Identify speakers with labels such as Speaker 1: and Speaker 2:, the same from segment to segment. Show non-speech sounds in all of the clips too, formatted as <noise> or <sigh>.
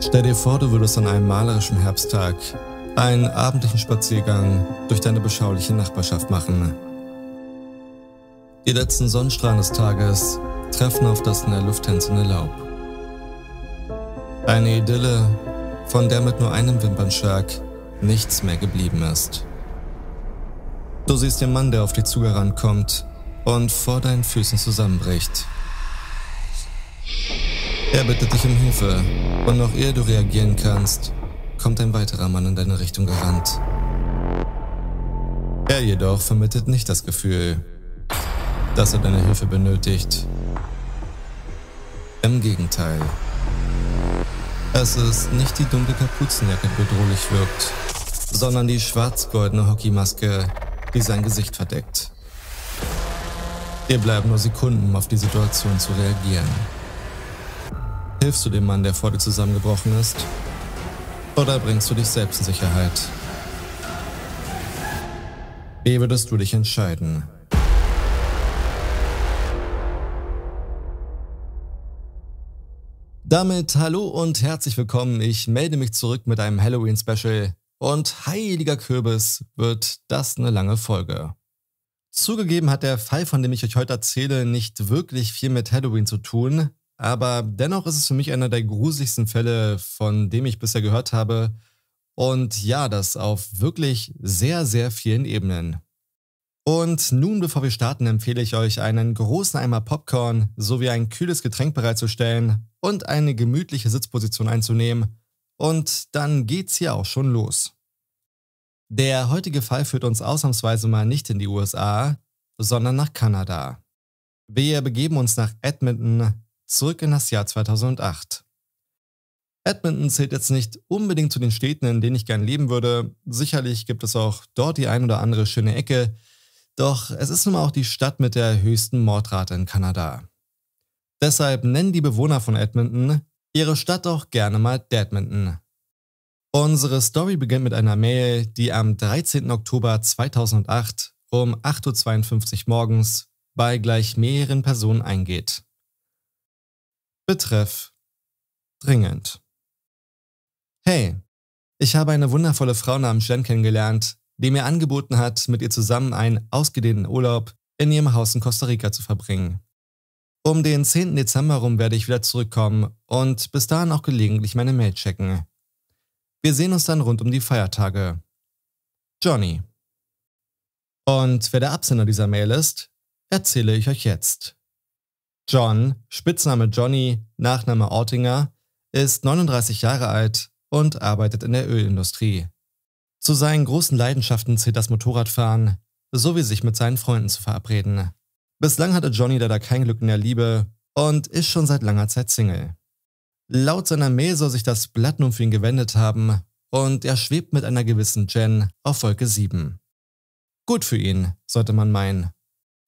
Speaker 1: Stell dir vor, du würdest an einem malerischen Herbsttag einen abendlichen Spaziergang durch deine beschauliche Nachbarschaft machen. Die letzten Sonnenstrahlen des Tages treffen auf das in der Luft tänzelnde Laub. Eine Idylle, von der mit nur einem Wimpernschlag nichts mehr geblieben ist. Du siehst den Mann, der auf dich zugerannt kommt und vor deinen Füßen zusammenbricht. Er bittet dich um Hilfe und noch ehe du reagieren kannst, kommt ein weiterer Mann in deine Richtung gerannt. Er jedoch vermittelt nicht das Gefühl, dass er deine Hilfe benötigt. Im Gegenteil. Es ist nicht die dunkle Kapuzenjacke, die bedrohlich wirkt, sondern die schwarz-goldene Hockeymaske, die sein Gesicht verdeckt. Dir bleiben nur Sekunden, um auf die Situation zu reagieren. Hilfst du dem Mann, der vor dir zusammengebrochen ist? Oder bringst du dich selbst in Sicherheit? Wie würdest du dich entscheiden? Damit hallo und herzlich willkommen. Ich melde mich zurück mit einem Halloween-Special und heiliger Kürbis wird das eine lange Folge. Zugegeben hat der Fall, von dem ich euch heute erzähle, nicht wirklich viel mit Halloween zu tun, aber dennoch ist es für mich einer der gruseligsten Fälle, von dem ich bisher gehört habe. Und ja, das auf wirklich sehr, sehr vielen Ebenen. Und nun, bevor wir starten, empfehle ich euch, einen großen Eimer Popcorn sowie ein kühles Getränk bereitzustellen und eine gemütliche Sitzposition einzunehmen. Und dann geht's hier auch schon los. Der heutige Fall führt uns ausnahmsweise mal nicht in die USA, sondern nach Kanada. Wir begeben uns nach Edmonton, zurück in das Jahr 2008. Edmonton zählt jetzt nicht unbedingt zu den Städten, in denen ich gern leben würde. Sicherlich gibt es auch dort die ein oder andere schöne Ecke. Doch es ist nun mal auch die Stadt mit der höchsten Mordrate in Kanada. Deshalb nennen die Bewohner von Edmonton ihre Stadt auch gerne mal Deadmonton. Unsere Story beginnt mit einer Mail, die am 13. Oktober 2008 um 8.52 Uhr morgens bei gleich mehreren Personen eingeht. Betreff dringend. Hey, ich habe eine wundervolle Frau namens Jen kennengelernt, die mir angeboten hat, mit ihr zusammen einen ausgedehnten Urlaub in ihrem Haus in Costa Rica zu verbringen. Um den 10. Dezember rum werde ich wieder zurückkommen und bis dahin auch gelegentlich meine Mail checken. Wir sehen uns dann rund um die Feiertage. Johnny. Und wer der Absender dieser Mail ist, erzähle ich euch jetzt. John, Spitzname Johnny, Nachname Ortinger, ist 39 Jahre alt und arbeitet in der Ölindustrie. Zu seinen großen Leidenschaften zählt das Motorradfahren sowie sich mit seinen Freunden zu verabreden. Bislang hatte Johnny leider kein Glück in der Liebe und ist schon seit langer Zeit Single. Laut seiner Mail soll sich das Blatt nun für ihn gewendet haben und er schwebt mit einer gewissen Jen auf Wolke 7. Gut für ihn, sollte man meinen.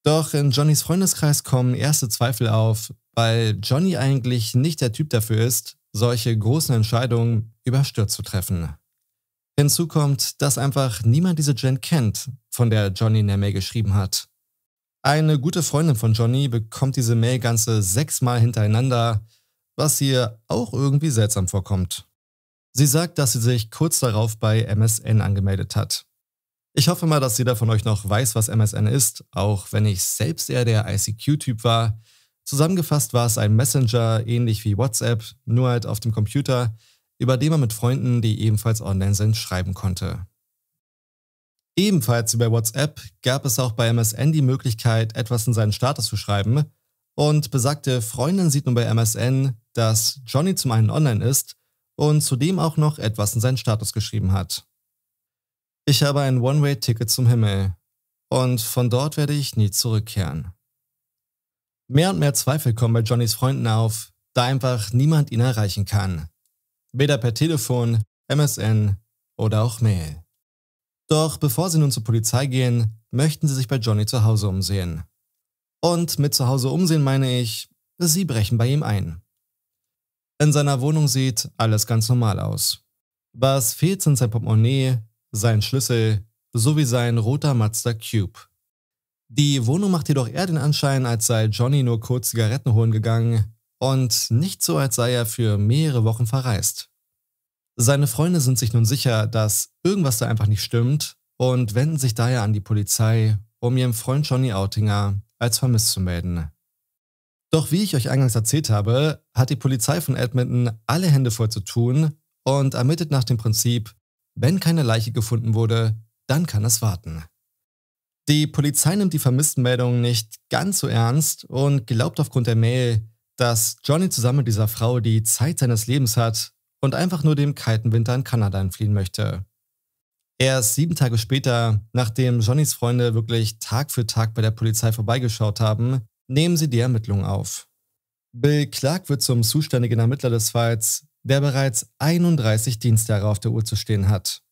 Speaker 1: Doch in Johnnys Freundeskreis kommen erste Zweifel auf, weil Johnny eigentlich nicht der Typ dafür ist, solche großen Entscheidungen überstürzt zu treffen. Hinzu kommt, dass einfach niemand diese Jen kennt, von der Johnny in der Mail geschrieben hat. Eine gute Freundin von Johnny bekommt diese Mail ganze sechsmal hintereinander, was ihr auch irgendwie seltsam vorkommt. Sie sagt, dass sie sich kurz darauf bei MSN angemeldet hat. Ich hoffe mal, dass jeder von euch noch weiß, was MSN ist, auch wenn ich selbst eher der ICQ-Typ war. Zusammengefasst war es ein Messenger, ähnlich wie WhatsApp, nur halt auf dem Computer, über den man mit Freunden, die ebenfalls online sind, schreiben konnte. Ebenfalls über WhatsApp gab es auch bei MSN die Möglichkeit, etwas in seinen Status zu schreiben. Und besagte Freundin sieht nun bei MSN, dass Johnny zum einen online ist und zudem auch noch etwas in seinen Status geschrieben hat. Ich habe ein One-Way-Ticket zum Himmel und von dort werde ich nie zurückkehren. Mehr und mehr Zweifel kommen bei Johnnys Freunden auf, da einfach niemand ihn erreichen kann. Weder per Telefon, MSN oder auch Mail. Doch bevor sie nun zur Polizei gehen, möchten sie sich bei Johnny zu Hause umsehen. Und mit zu Hause umsehen meine ich, sie brechen bei ihm ein. In seiner Wohnung sieht alles ganz normal aus. Was fehlt, sind sein Portemonnaie, sein Schlüssel sowie sein roter Mazda Cube. Die Wohnung macht jedoch eher den Anschein, als sei Johnny nur kurz Zigaretten holen gegangen und nicht so, als sei er für mehrere Wochen verreist. Seine Freunde sind sich nun sicher, dass irgendwas da einfach nicht stimmt und wenden sich daher an die Polizei, um ihrem Freund Johnny Outinger als vermisst zu melden. Doch wie ich euch eingangs erzählt habe, hat die Polizei von Edmonton alle Hände voll zu tun und ermittelt nach dem Prinzip wenn keine Leiche gefunden wurde, dann kann es warten. Die Polizei nimmt die Vermisstenmeldung nicht ganz so ernst und glaubt aufgrund der Mail, dass Johnny zusammen mit dieser Frau die Zeit seines Lebens hat und einfach nur dem kalten Winter in Kanada entfliehen möchte. Erst sieben Tage später, nachdem Johnnys Freunde wirklich Tag für Tag bei der Polizei vorbeigeschaut haben, nehmen sie die Ermittlungen auf. Bill Clark wird zum zuständigen Ermittler des Falls der bereits 31 Dienstjahre auf der Uhr zu stehen hat.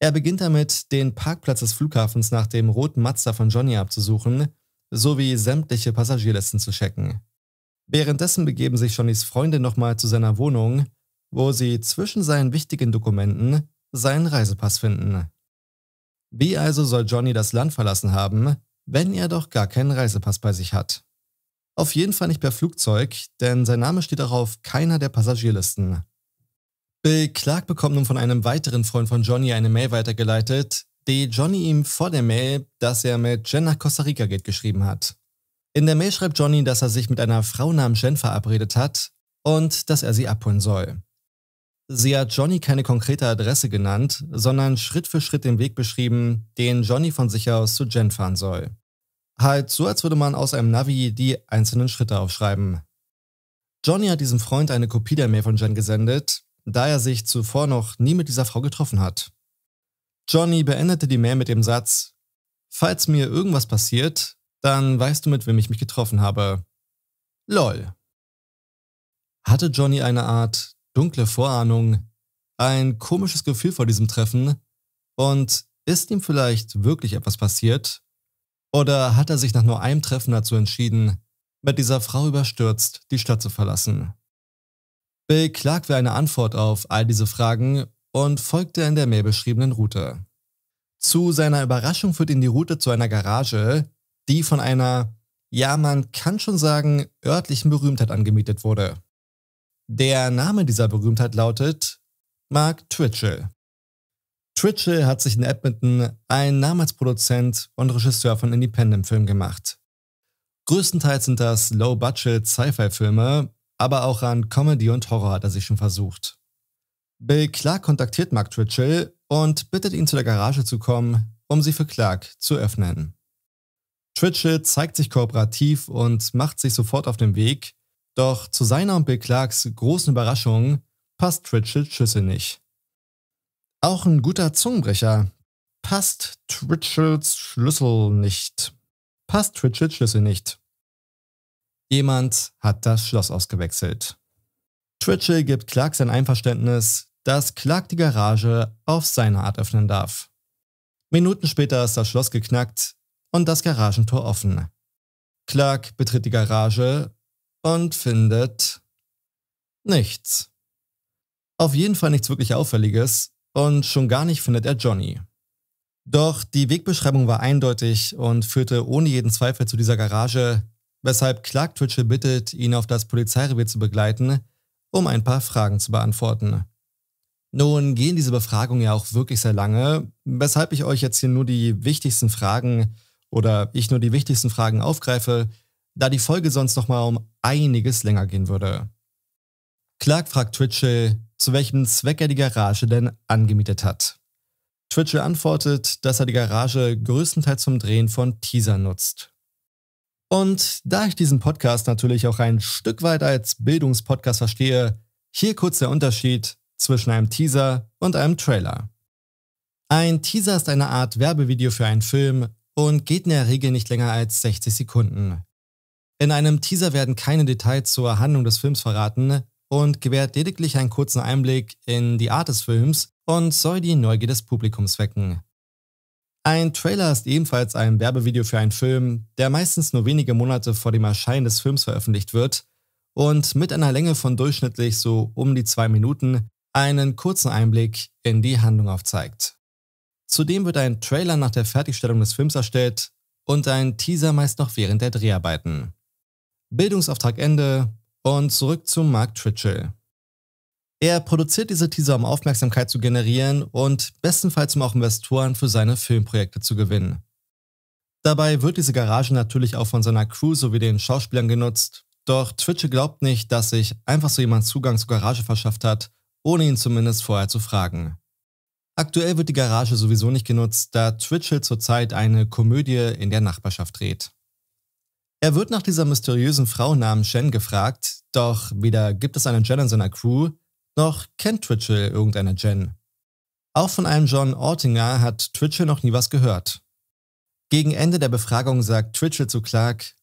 Speaker 1: Er beginnt damit, den Parkplatz des Flughafens nach dem roten Mazda von Johnny abzusuchen, sowie sämtliche Passagierlisten zu checken. Währenddessen begeben sich Johnnys Freunde nochmal zu seiner Wohnung, wo sie zwischen seinen wichtigen Dokumenten seinen Reisepass finden. Wie also soll Johnny das Land verlassen haben, wenn er doch gar keinen Reisepass bei sich hat? Auf jeden Fall nicht per Flugzeug, denn sein Name steht auch auf keiner der Passagierlisten. Bill Clark bekommt nun von einem weiteren Freund von Johnny eine Mail weitergeleitet, die Johnny ihm vor der Mail, dass er mit Jen nach Costa Rica geht, geschrieben hat. In der Mail schreibt Johnny, dass er sich mit einer Frau namens Jen verabredet hat und dass er sie abholen soll. Sie hat Johnny keine konkrete Adresse genannt, sondern Schritt für Schritt den Weg beschrieben, den Johnny von sich aus zu Jen fahren soll. Halt so, als würde man aus einem Navi die einzelnen Schritte aufschreiben. Johnny hat diesem Freund eine Kopie der Mail von Jen gesendet, da er sich zuvor noch nie mit dieser Frau getroffen hat. Johnny beendete die Mail mit dem Satz, falls mir irgendwas passiert, dann weißt du, mit wem ich mich getroffen habe. Lol. Hatte Johnny eine Art dunkle Vorahnung, ein komisches Gefühl vor diesem Treffen und ist ihm vielleicht wirklich etwas passiert, oder hat er sich nach nur einem Treffen dazu entschieden, mit dieser Frau überstürzt die Stadt zu verlassen? Bill klagt für eine Antwort auf all diese Fragen und folgt der in der Mail beschriebenen Route. Zu seiner Überraschung führt ihn die Route zu einer Garage, die von einer, ja man kann schon sagen, örtlichen Berühmtheit angemietet wurde. Der Name dieser Berühmtheit lautet Mark Twitchell. Fritschel hat sich in Edmonton ein Namen als Produzent und Regisseur von Independent-Filmen gemacht. Größtenteils sind das Low-Budget Sci-Fi-Filme, aber auch an Comedy und Horror hat er sich schon versucht. Bill Clark kontaktiert Mark Tritchell und bittet ihn zu der Garage zu kommen, um sie für Clark zu öffnen. Tritchell zeigt sich kooperativ und macht sich sofort auf den Weg, doch zu seiner und Bill Clarks großen Überraschung passt Tritchell Schlüssel nicht. Auch ein guter Zungenbrecher. Passt Twitchells Schlüssel nicht. Passt Twitchells Schlüssel nicht. Jemand hat das Schloss ausgewechselt. Twitchell gibt Clark sein Einverständnis, dass Clark die Garage auf seine Art öffnen darf. Minuten später ist das Schloss geknackt und das Garagentor offen. Clark betritt die Garage und findet nichts. Auf jeden Fall nichts wirklich Auffälliges, und schon gar nicht findet er Johnny. Doch die Wegbeschreibung war eindeutig und führte ohne jeden Zweifel zu dieser Garage, weshalb Clark Twitchell bittet, ihn auf das Polizeirevier zu begleiten, um ein paar Fragen zu beantworten. Nun gehen diese Befragungen ja auch wirklich sehr lange, weshalb ich euch jetzt hier nur die wichtigsten Fragen oder ich nur die wichtigsten Fragen aufgreife, da die Folge sonst nochmal um einiges länger gehen würde. Clark fragt Twitchell, zu welchem Zweck er die Garage denn angemietet hat. Twitchell antwortet, dass er die Garage größtenteils zum Drehen von Teasern nutzt. Und da ich diesen Podcast natürlich auch ein Stück weit als Bildungspodcast verstehe, hier kurz der Unterschied zwischen einem Teaser und einem Trailer. Ein Teaser ist eine Art Werbevideo für einen Film und geht in der Regel nicht länger als 60 Sekunden. In einem Teaser werden keine Details zur Handlung des Films verraten, und gewährt lediglich einen kurzen Einblick in die Art des Films und soll die Neugier des Publikums wecken. Ein Trailer ist ebenfalls ein Werbevideo für einen Film, der meistens nur wenige Monate vor dem Erscheinen des Films veröffentlicht wird und mit einer Länge von durchschnittlich so um die zwei Minuten einen kurzen Einblick in die Handlung aufzeigt. Zudem wird ein Trailer nach der Fertigstellung des Films erstellt und ein Teaser meist noch während der Dreharbeiten. Bildungsauftrag Ende, und zurück zu Mark Tritchell. Er produziert diese Teaser, um Aufmerksamkeit zu generieren und bestenfalls um auch Investoren für seine Filmprojekte zu gewinnen. Dabei wird diese Garage natürlich auch von seiner Crew sowie den Schauspielern genutzt, doch Twitch glaubt nicht, dass sich einfach so jemand Zugang zur Garage verschafft hat, ohne ihn zumindest vorher zu fragen. Aktuell wird die Garage sowieso nicht genutzt, da Twitchell zurzeit eine Komödie in der Nachbarschaft dreht. Er wird nach dieser mysteriösen Frau namens Jen gefragt, doch weder gibt es eine Jen in seiner Crew, noch kennt Twitchell irgendeine Jen. Auch von einem John Ortinger hat Twitchell noch nie was gehört. Gegen Ende der Befragung sagt Twitchell zu Clark,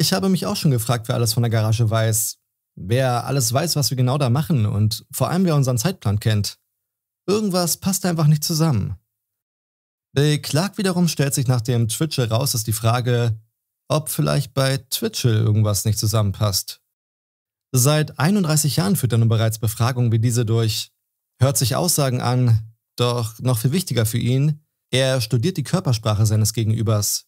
Speaker 1: ich habe mich auch schon gefragt, wer alles von der Garage weiß, wer alles weiß, was wir genau da machen und vor allem wer unseren Zeitplan kennt. Irgendwas passt einfach nicht zusammen. Bill Clark wiederum stellt sich nach dem Twitchell raus, dass die Frage, ob vielleicht bei Twitchell irgendwas nicht zusammenpasst. Seit 31 Jahren führt er nun bereits Befragungen wie diese durch. Hört sich Aussagen an, doch noch viel wichtiger für ihn, er studiert die Körpersprache seines Gegenübers.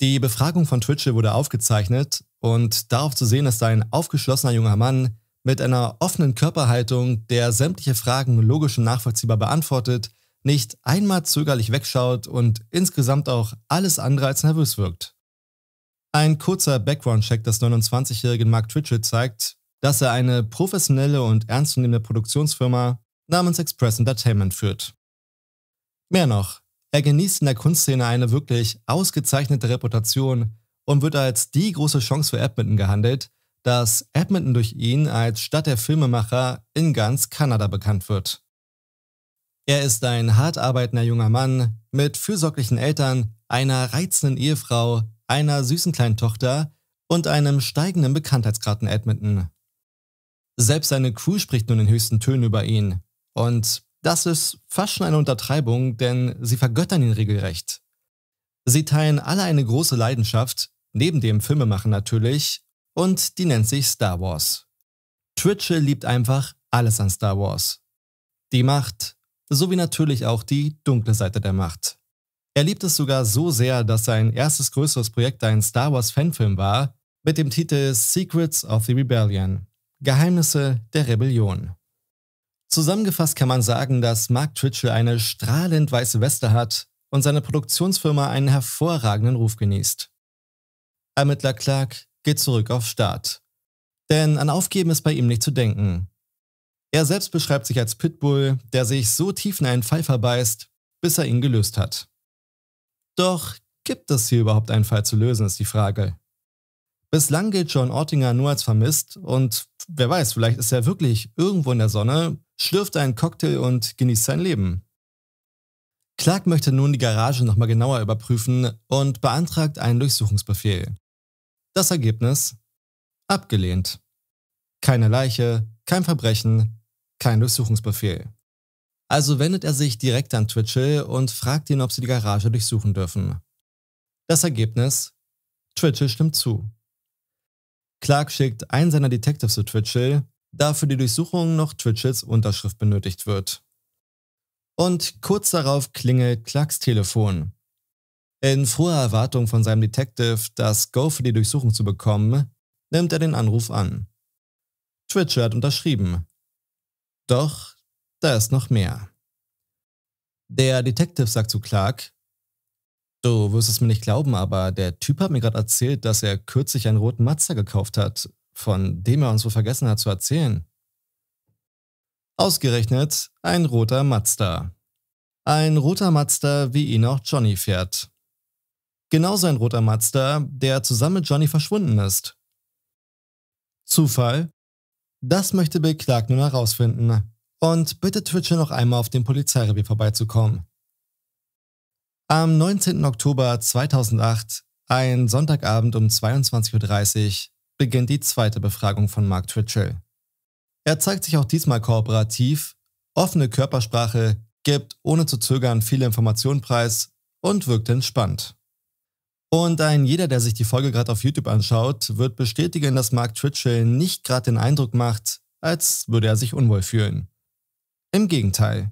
Speaker 1: Die Befragung von Twitchell wurde aufgezeichnet und darauf zu sehen ist ein aufgeschlossener junger Mann mit einer offenen Körperhaltung, der sämtliche Fragen logisch und nachvollziehbar beantwortet, nicht einmal zögerlich wegschaut und insgesamt auch alles andere als nervös wirkt. Ein kurzer Background-Check des 29-jährigen Mark Twitchell zeigt, dass er eine professionelle und ernstzunehmende Produktionsfirma namens Express Entertainment führt. Mehr noch, er genießt in der Kunstszene eine wirklich ausgezeichnete Reputation und wird als die große Chance für Edmonton gehandelt, dass Edmonton durch ihn als Stadt der Filmemacher in ganz Kanada bekannt wird. Er ist ein hart arbeitender junger Mann mit fürsorglichen Eltern, einer reizenden Ehefrau, einer süßen kleinen Tochter und einem steigenden Bekanntheitsgrad in Edmonton. Selbst seine Crew spricht nun in höchsten Tönen über ihn. Und das ist fast schon eine Untertreibung, denn sie vergöttern ihn regelrecht. Sie teilen alle eine große Leidenschaft, neben dem Filmemachen natürlich, und die nennt sich Star Wars. Twitchell liebt einfach alles an Star Wars. Die Macht, sowie natürlich auch die dunkle Seite der Macht. Er liebt es sogar so sehr, dass sein erstes größeres Projekt ein Star Wars-Fanfilm war, mit dem Titel Secrets of the Rebellion Geheimnisse der Rebellion. Zusammengefasst kann man sagen, dass Mark Twitchell eine strahlend weiße Weste hat und seine Produktionsfirma einen hervorragenden Ruf genießt. Ermittler Clark geht zurück auf Start. Denn an Aufgeben ist bei ihm nicht zu denken. Er selbst beschreibt sich als Pitbull, der sich so tief in einen Pfeifer beißt, bis er ihn gelöst hat. Doch gibt es hier überhaupt einen Fall zu lösen, ist die Frage. Bislang gilt John Ortinger nur als vermisst und wer weiß, vielleicht ist er wirklich irgendwo in der Sonne, schlürft einen Cocktail und genießt sein Leben. Clark möchte nun die Garage nochmal genauer überprüfen und beantragt einen Durchsuchungsbefehl. Das Ergebnis? Abgelehnt. Keine Leiche, kein Verbrechen, kein Durchsuchungsbefehl. Also wendet er sich direkt an Twitchell und fragt ihn, ob sie die Garage durchsuchen dürfen. Das Ergebnis? Twitchell stimmt zu. Clark schickt einen seiner Detectives zu Twitchell, da für die Durchsuchung noch Twitchells Unterschrift benötigt wird. Und kurz darauf klingelt Clarks Telefon. In froher Erwartung von seinem Detective, das Go für die Durchsuchung zu bekommen, nimmt er den Anruf an. Twitchell hat unterschrieben. Doch da ist noch mehr. Der Detective sagt zu Clark, du wirst es mir nicht glauben, aber der Typ hat mir gerade erzählt, dass er kürzlich einen roten Mazda gekauft hat, von dem er uns wohl vergessen hat zu erzählen. Ausgerechnet ein roter Mazda. Ein roter Mazda, wie ihn auch Johnny fährt. Genauso ein roter Mazda, der zusammen mit Johnny verschwunden ist. Zufall? Das möchte Bill Clark nun herausfinden und bitte Twitcher noch einmal auf dem Polizeirevier vorbeizukommen. Am 19. Oktober 2008, ein Sonntagabend um 22.30 Uhr, beginnt die zweite Befragung von Mark Twitchell. Er zeigt sich auch diesmal kooperativ, offene Körpersprache, gibt ohne zu zögern viele Informationen preis und wirkt entspannt. Und ein jeder, der sich die Folge gerade auf YouTube anschaut, wird bestätigen, dass Mark Twitchell nicht gerade den Eindruck macht, als würde er sich unwohl fühlen. Im Gegenteil.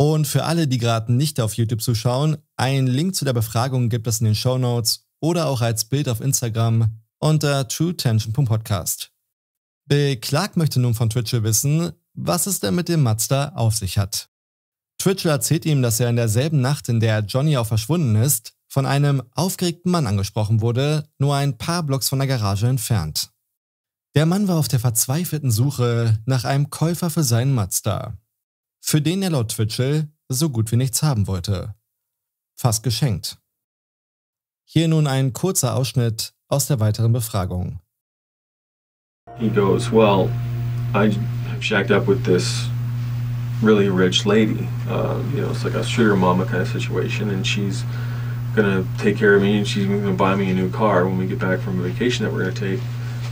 Speaker 1: Und für alle, die gerade nicht auf YouTube zuschauen, einen Link zu der Befragung gibt es in den Show Notes oder auch als Bild auf Instagram unter truetension.podcast. Bill Clark möchte nun von Twitchell wissen, was es denn mit dem Mazda auf sich hat. Twitchell erzählt ihm, dass er in derselben Nacht, in der Johnny auch verschwunden ist, von einem aufgeregten Mann angesprochen wurde, nur ein paar Blocks von der Garage entfernt. Der Mann war auf der verzweifelten Suche nach einem Käufer für seinen Mazda, für den er laut Twitchell so gut wie nichts haben wollte. Fast geschenkt. Hier nun ein kurzer Ausschnitt aus der weiteren Befragung. He goes, well, I shacked up with this really rich lady. Uh, you know, it's like a sugar mama kind of situation, and she's gonna take care of me, and she's gonna buy me a new car when we get back from a vacation that we're gonna take.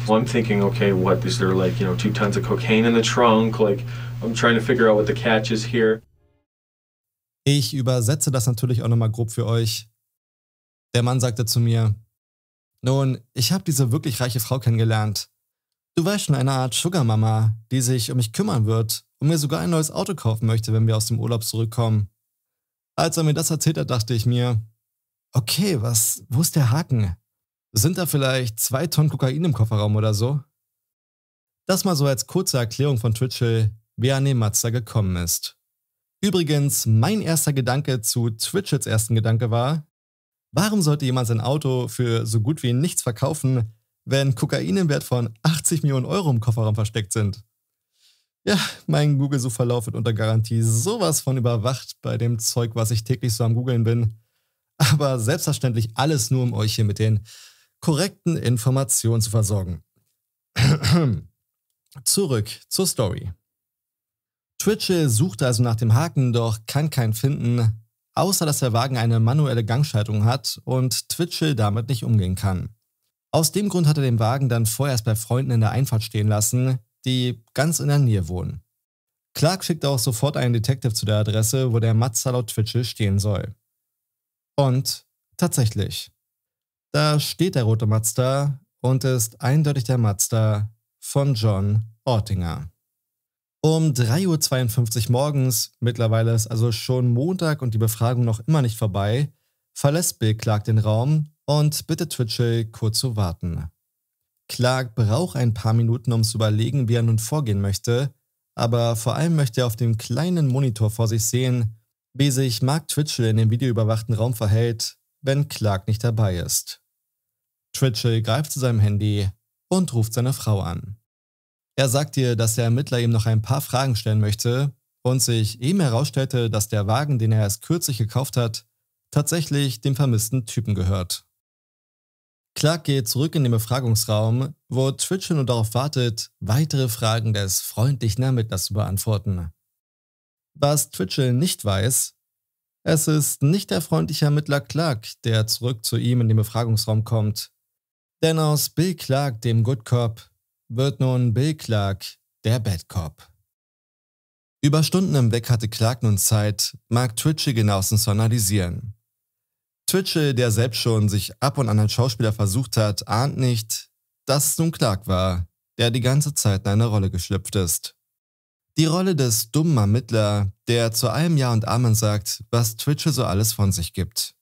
Speaker 1: Well, I'm thinking, okay, what is there like, you know, two tons of cocaine in the trunk? Like, I'm trying to figure out what the catch is here. Ich übersetze das natürlich auch nochmal grob für euch. Der Mann sagte zu mir, nun, ich habe diese wirklich reiche Frau kennengelernt. Du weißt schon, eine Art Sugar Mama, die sich um mich kümmern wird und mir sogar ein neues Auto kaufen möchte, wenn wir aus dem Urlaub zurückkommen. Als er mir das erzählt hat, dachte ich mir, okay, was, wo ist der Haken? Sind da vielleicht zwei Tonnen Kokain im Kofferraum oder so? Das mal so als kurze Erklärung von Twitchell, wer an den Mazda gekommen ist. Übrigens, mein erster Gedanke zu Twitchells ersten Gedanke war, warum sollte jemand sein Auto für so gut wie nichts verkaufen, wenn Kokain im Wert von 80 Millionen Euro im Kofferraum versteckt sind? Ja, mein Google-Suchverlauf wird unter Garantie sowas von überwacht bei dem Zeug, was ich täglich so am Googeln bin. Aber selbstverständlich alles nur, um euch hier mit den korrekten Informationen zu versorgen. <clears throat> Zurück zur Story. Twitchell sucht also nach dem Haken, doch kann keinen finden, außer dass der Wagen eine manuelle Gangschaltung hat und Twitchell damit nicht umgehen kann. Aus dem Grund hat er den Wagen dann vorerst bei Freunden in der Einfahrt stehen lassen, die ganz in der Nähe wohnen. Clark schickt auch sofort einen Detective zu der Adresse, wo der Matzer laut Twitchell stehen soll. Und tatsächlich, da steht der rote Mazda und ist eindeutig der Mazda von John Ortinger. Um 3.52 Uhr morgens, mittlerweile ist also schon Montag und die Befragung noch immer nicht vorbei, verlässt Bill Clark den Raum und bittet Twitchell kurz zu warten. Clark braucht ein paar Minuten, um zu überlegen, wie er nun vorgehen möchte, aber vor allem möchte er auf dem kleinen Monitor vor sich sehen, wie sich Mark Twitchell in dem videoüberwachten Raum verhält, wenn Clark nicht dabei ist. Tritchell greift zu seinem Handy und ruft seine Frau an. Er sagt ihr, dass der Ermittler ihm noch ein paar Fragen stellen möchte und sich eben herausstellte, dass der Wagen, den er erst kürzlich gekauft hat, tatsächlich dem vermissten Typen gehört. Clark geht zurück in den Befragungsraum, wo Twitchell nur darauf wartet, weitere Fragen des freundlichen Ermittlers zu beantworten. Was Twitchell nicht weiß, es ist nicht der freundliche Ermittler Clark, der zurück zu ihm in den Befragungsraum kommt, denn aus Bill Clark, dem Good Cop, wird nun Bill Clark, der Bad Cop. Über Stunden im Weg hatte Clark nun Zeit, Mark Twitchy genauestens zu analysieren. Twitchy, der selbst schon sich ab und an als Schauspieler versucht hat, ahnt nicht, dass es nun Clark war, der die ganze Zeit in eine Rolle geschlüpft ist. Die Rolle des dummen Ermittler, der zu allem Ja und Amen sagt, was Twitchy so alles von sich gibt.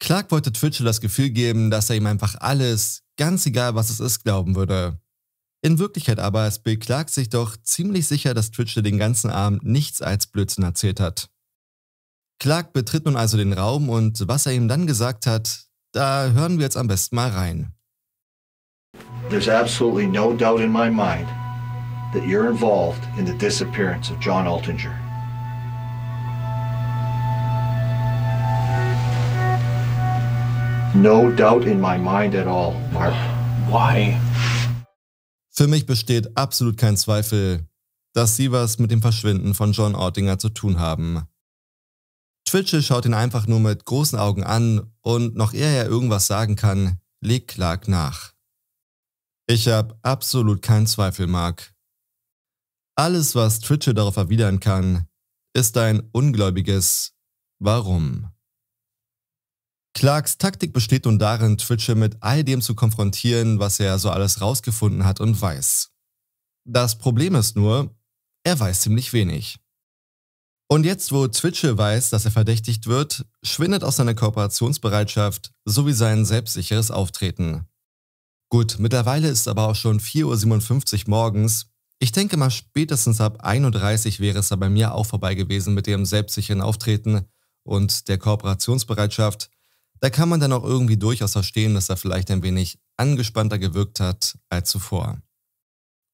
Speaker 1: Clark wollte Twitchy das Gefühl geben, dass er ihm einfach alles, ganz egal was es ist, glauben würde. In Wirklichkeit aber, es beklagt sich doch ziemlich sicher, dass Twitchell den ganzen Abend nichts als Blödsinn erzählt hat. Clark betritt nun also den Raum und was er ihm dann gesagt hat, da hören wir jetzt am besten mal rein. There's absolutely no doubt in my mind that you're involved in the disappearance of John Altinger. no doubt in my mind at all, Mark. Why? Für mich besteht absolut kein Zweifel, dass sie was mit dem Verschwinden von John Ortinger zu tun haben. Twitchell schaut ihn einfach nur mit großen Augen an und noch ehe er irgendwas sagen kann, legt Clark nach. Ich habe absolut keinen Zweifel, Mark. Alles, was Twitchell darauf erwidern kann, ist ein ungläubiges Warum. Clarks Taktik besteht nun darin, Twitcher mit all dem zu konfrontieren, was er so alles rausgefunden hat und weiß. Das Problem ist nur, er weiß ziemlich wenig. Und jetzt, wo Twitchell weiß, dass er verdächtigt wird, schwindet auch seine Kooperationsbereitschaft sowie sein selbstsicheres Auftreten. Gut, mittlerweile ist aber auch schon 4.57 Uhr morgens. Ich denke mal, spätestens ab 31 wäre es da bei mir auch vorbei gewesen mit dem selbstsicheren Auftreten und der Kooperationsbereitschaft. Da kann man dann auch irgendwie durchaus verstehen, dass er vielleicht ein wenig angespannter gewirkt hat als zuvor.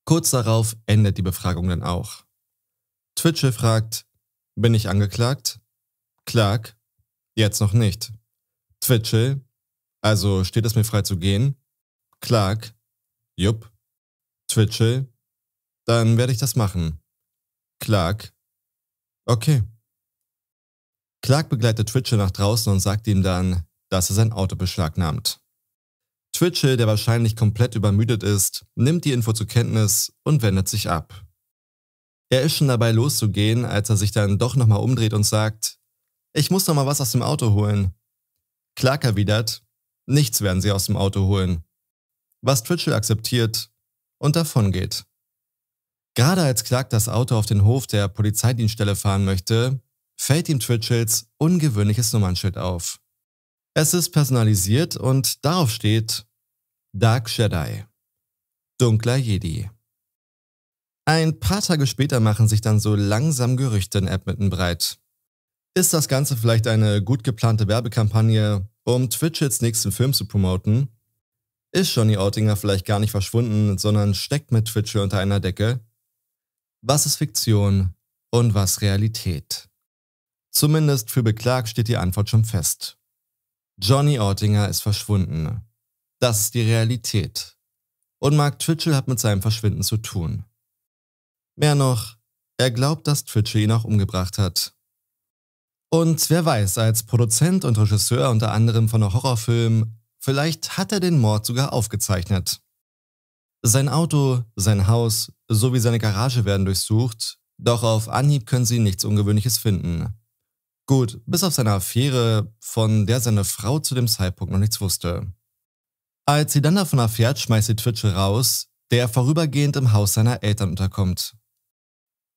Speaker 1: Kurz darauf endet die Befragung dann auch. Twitchell fragt, bin ich angeklagt? Clark, jetzt noch nicht. Twitchell, also steht es mir frei zu gehen? Clark, jupp. Twitchell, dann werde ich das machen. Clark, okay. Clark begleitet Twitchell nach draußen und sagt ihm dann, dass er sein Auto beschlagnahmt. Twitchell, der wahrscheinlich komplett übermüdet ist, nimmt die Info zur Kenntnis und wendet sich ab. Er ist schon dabei loszugehen, als er sich dann doch nochmal umdreht und sagt, ich muss nochmal was aus dem Auto holen. Clark erwidert, nichts werden sie aus dem Auto holen. Was Twitchell akzeptiert und davongeht. Gerade als Clark das Auto auf den Hof der Polizeidienststelle fahren möchte, fällt ihm Twitchells ungewöhnliches Nummernschild auf. Es ist personalisiert und darauf steht Dark Jedi, dunkler Jedi. Ein paar Tage später machen sich dann so langsam Gerüchte in Edmonton breit. Ist das Ganze vielleicht eine gut geplante Werbekampagne, um Twitchits nächsten Film zu promoten? Ist Johnny Outinger vielleicht gar nicht verschwunden, sondern steckt mit Twitch unter einer Decke? Was ist Fiktion und was Realität? Zumindest für Beklag steht die Antwort schon fest. Johnny Ortinger ist verschwunden. Das ist die Realität. Und Mark Twitchell hat mit seinem Verschwinden zu tun. Mehr noch, er glaubt, dass Twitchell ihn auch umgebracht hat. Und wer weiß, als Produzent und Regisseur unter anderem von Horrorfilmen, vielleicht hat er den Mord sogar aufgezeichnet. Sein Auto, sein Haus sowie seine Garage werden durchsucht, doch auf Anhieb können sie nichts Ungewöhnliches finden. Gut, bis auf seine Affäre, von der seine Frau zu dem Zeitpunkt noch nichts wusste. Als sie dann davon erfährt, schmeißt sie Twitchell raus, der vorübergehend im Haus seiner Eltern unterkommt.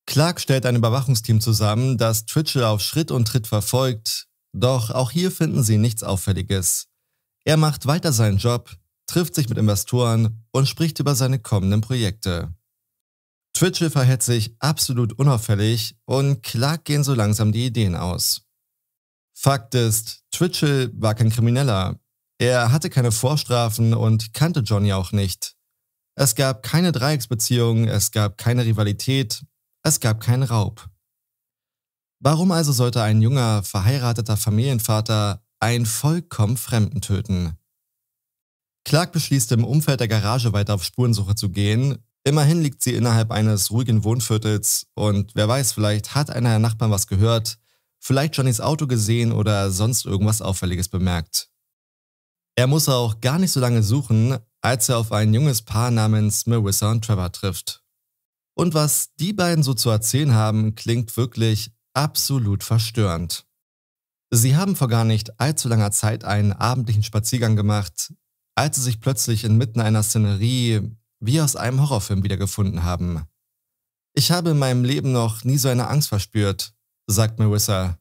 Speaker 1: Clark stellt ein Überwachungsteam zusammen, das Twitchell auf Schritt und Tritt verfolgt, doch auch hier finden sie nichts Auffälliges. Er macht weiter seinen Job, trifft sich mit Investoren und spricht über seine kommenden Projekte. Twitchell verhält sich absolut unauffällig und Clark gehen so langsam die Ideen aus. Fakt ist, Twitchell war kein Krimineller. Er hatte keine Vorstrafen und kannte Johnny auch nicht. Es gab keine Dreiecksbeziehung, es gab keine Rivalität, es gab keinen Raub. Warum also sollte ein junger, verheirateter Familienvater einen vollkommen Fremden töten? Clark beschließt im Umfeld der Garage weiter auf Spurensuche zu gehen Immerhin liegt sie innerhalb eines ruhigen Wohnviertels und wer weiß, vielleicht hat einer der Nachbarn was gehört, vielleicht Johnnys Auto gesehen oder sonst irgendwas Auffälliges bemerkt. Er muss auch gar nicht so lange suchen, als er auf ein junges Paar namens Marissa und Trevor trifft. Und was die beiden so zu erzählen haben, klingt wirklich absolut verstörend. Sie haben vor gar nicht allzu langer Zeit einen abendlichen Spaziergang gemacht, als sie sich plötzlich inmitten einer Szenerie wie aus einem Horrorfilm wiedergefunden haben. Ich habe in meinem Leben noch nie so eine Angst verspürt, sagt Marissa.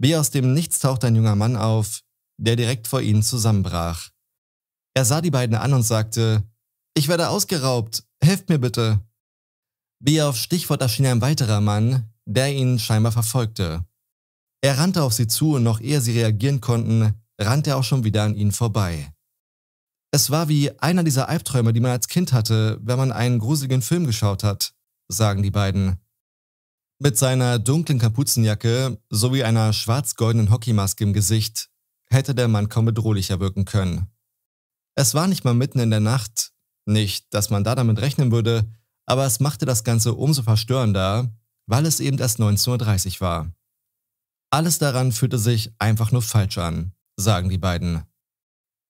Speaker 1: Wie aus dem Nichts taucht ein junger Mann auf, der direkt vor ihnen zusammenbrach. Er sah die beiden an und sagte, ich werde ausgeraubt, helft mir bitte. Wie auf Stichwort erschien ein weiterer Mann, der ihn scheinbar verfolgte. Er rannte auf sie zu und noch ehe sie reagieren konnten, rannte er auch schon wieder an ihnen vorbei. Es war wie einer dieser Albträume, die man als Kind hatte, wenn man einen gruseligen Film geschaut hat, sagen die beiden. Mit seiner dunklen Kapuzenjacke sowie einer schwarz-goldenen Hockeymaske im Gesicht hätte der Mann kaum bedrohlicher wirken können. Es war nicht mal mitten in der Nacht, nicht, dass man da damit rechnen würde, aber es machte das Ganze umso verstörender, weil es eben erst 19.30 Uhr war. Alles daran fühlte sich einfach nur falsch an, sagen die beiden.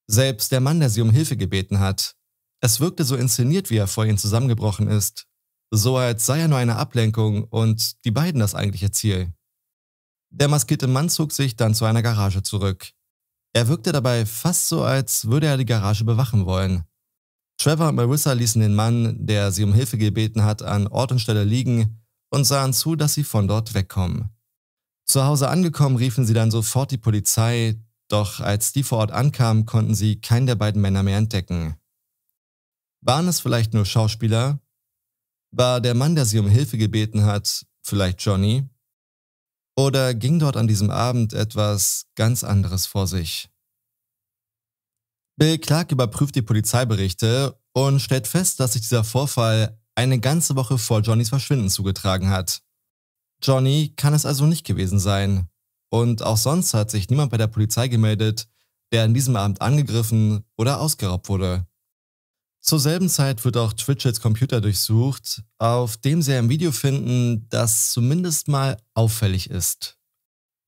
Speaker 1: Selbst der Mann, der sie um Hilfe gebeten hat. Es wirkte so inszeniert, wie er vor ihnen zusammengebrochen ist. So als sei er nur eine Ablenkung und die beiden das eigentliche Ziel. Der maskierte Mann zog sich dann zu einer Garage zurück. Er wirkte dabei fast so, als würde er die Garage bewachen wollen. Trevor und Marissa ließen den Mann, der sie um Hilfe gebeten hat, an Ort und Stelle liegen und sahen zu, dass sie von dort wegkommen. Zu Hause angekommen riefen sie dann sofort die Polizei, doch als die vor Ort ankamen, konnten sie keinen der beiden Männer mehr entdecken. Waren es vielleicht nur Schauspieler? War der Mann, der sie um Hilfe gebeten hat, vielleicht Johnny? Oder ging dort an diesem Abend etwas ganz anderes vor sich? Bill Clark überprüft die Polizeiberichte und stellt fest, dass sich dieser Vorfall eine ganze Woche vor Johnnys Verschwinden zugetragen hat. Johnny kann es also nicht gewesen sein. Und auch sonst hat sich niemand bei der Polizei gemeldet, der an diesem Abend angegriffen oder ausgeraubt wurde. Zur selben Zeit wird auch Twitchels Computer durchsucht, auf dem sie ein Video finden, das zumindest mal auffällig ist.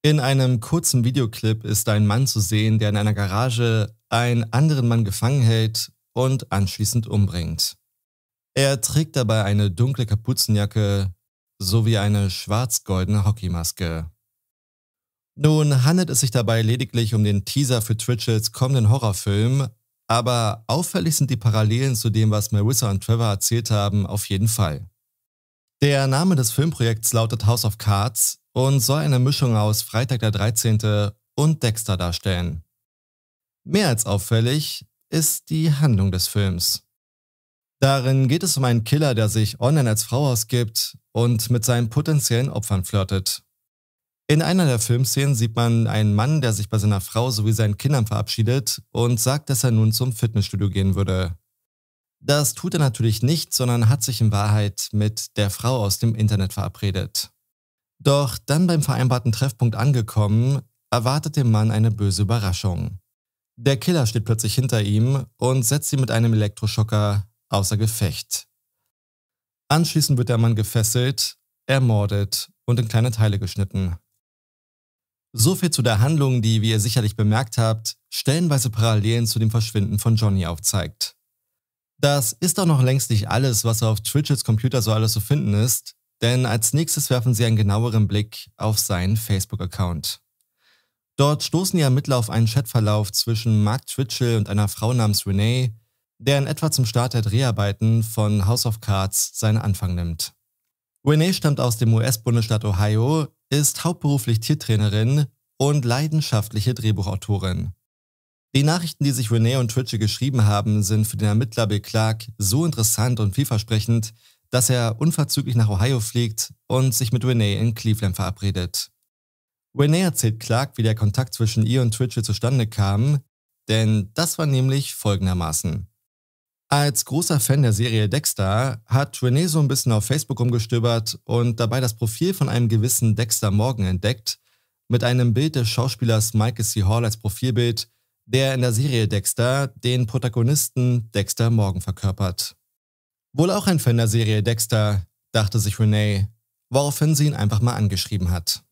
Speaker 1: In einem kurzen Videoclip ist ein Mann zu sehen, der in einer Garage einen anderen Mann gefangen hält und anschließend umbringt. Er trägt dabei eine dunkle Kapuzenjacke sowie eine schwarz-goldene Hockeymaske. Nun handelt es sich dabei lediglich um den Teaser für Twitchels kommenden Horrorfilm, aber auffällig sind die Parallelen zu dem, was Marissa und Trevor erzählt haben, auf jeden Fall. Der Name des Filmprojekts lautet House of Cards und soll eine Mischung aus Freitag der 13. und Dexter darstellen. Mehr als auffällig ist die Handlung des Films. Darin geht es um einen Killer, der sich online als Frau ausgibt und mit seinen potenziellen Opfern flirtet. In einer der Filmszenen sieht man einen Mann, der sich bei seiner Frau sowie seinen Kindern verabschiedet und sagt, dass er nun zum Fitnessstudio gehen würde. Das tut er natürlich nicht, sondern hat sich in Wahrheit mit der Frau aus dem Internet verabredet. Doch dann beim vereinbarten Treffpunkt angekommen, erwartet dem Mann eine böse Überraschung. Der Killer steht plötzlich hinter ihm und setzt ihn mit einem Elektroschocker außer Gefecht. Anschließend wird der Mann gefesselt, ermordet und in kleine Teile geschnitten. So viel zu der Handlung, die, wie ihr sicherlich bemerkt habt, stellenweise Parallelen zu dem Verschwinden von Johnny aufzeigt. Das ist doch noch längst nicht alles, was auf Twitchels Computer so alles zu finden ist, denn als nächstes werfen sie einen genaueren Blick auf seinen Facebook-Account. Dort stoßen die Ermittler auf einen Chatverlauf zwischen Mark Twitchell und einer Frau namens Renee, der in etwa zum Start der Dreharbeiten von House of Cards seinen Anfang nimmt. Renee stammt aus dem US-Bundesstaat Ohio, ist hauptberuflich Tiertrainerin und leidenschaftliche Drehbuchautorin. Die Nachrichten, die sich Renee und Twitche geschrieben haben, sind für den Ermittler Bill Clark so interessant und vielversprechend, dass er unverzüglich nach Ohio fliegt und sich mit Renee in Cleveland verabredet. Renee erzählt Clark, wie der Kontakt zwischen ihr und Twitche zustande kam, denn das war nämlich folgendermaßen. Als großer Fan der Serie Dexter hat Renee so ein bisschen auf Facebook rumgestöbert und dabei das Profil von einem gewissen Dexter Morgan entdeckt, mit einem Bild des Schauspielers Michael C. Hall als Profilbild, der in der Serie Dexter den Protagonisten Dexter Morgan verkörpert. Wohl auch ein Fan der Serie Dexter, dachte sich Renee, woraufhin sie ihn einfach mal angeschrieben hat.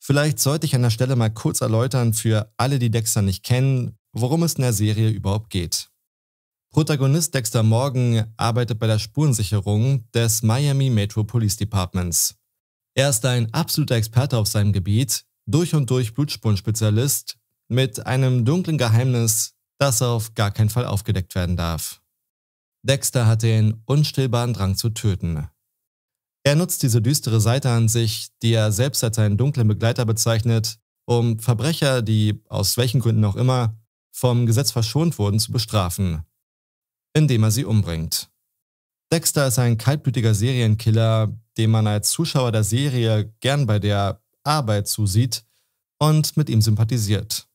Speaker 1: Vielleicht sollte ich an der Stelle mal kurz erläutern für alle, die Dexter nicht kennen, worum es in der Serie überhaupt geht. Protagonist Dexter Morgan arbeitet bei der Spurensicherung des Miami Metro Police Departments. Er ist ein absoluter Experte auf seinem Gebiet, durch und durch Blutspurenspezialist mit einem dunklen Geheimnis, das auf gar keinen Fall aufgedeckt werden darf. Dexter hat den unstillbaren Drang zu töten. Er nutzt diese düstere Seite an sich, die er selbst als seinen dunklen Begleiter bezeichnet, um Verbrecher, die aus welchen Gründen auch immer vom Gesetz verschont wurden, zu bestrafen indem er sie umbringt. Dexter ist ein kaltblütiger Serienkiller, dem man als Zuschauer der Serie gern bei der Arbeit zusieht und mit ihm sympathisiert.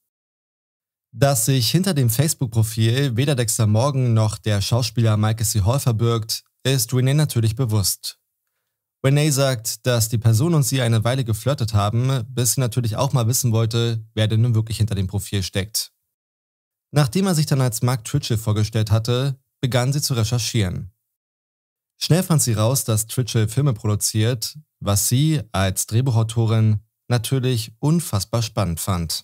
Speaker 1: Dass sich hinter dem Facebook-Profil weder Dexter Morgan noch der Schauspieler Michael C. Hall verbirgt, ist Renee natürlich bewusst. Renee sagt, dass die Person und sie eine Weile geflirtet haben, bis sie natürlich auch mal wissen wollte, wer denn nun wirklich hinter dem Profil steckt. Nachdem er sich dann als Mark Twitchell vorgestellt hatte, begann sie zu recherchieren. Schnell fand sie raus, dass Tritchell Filme produziert, was sie als Drehbuchautorin natürlich unfassbar spannend fand.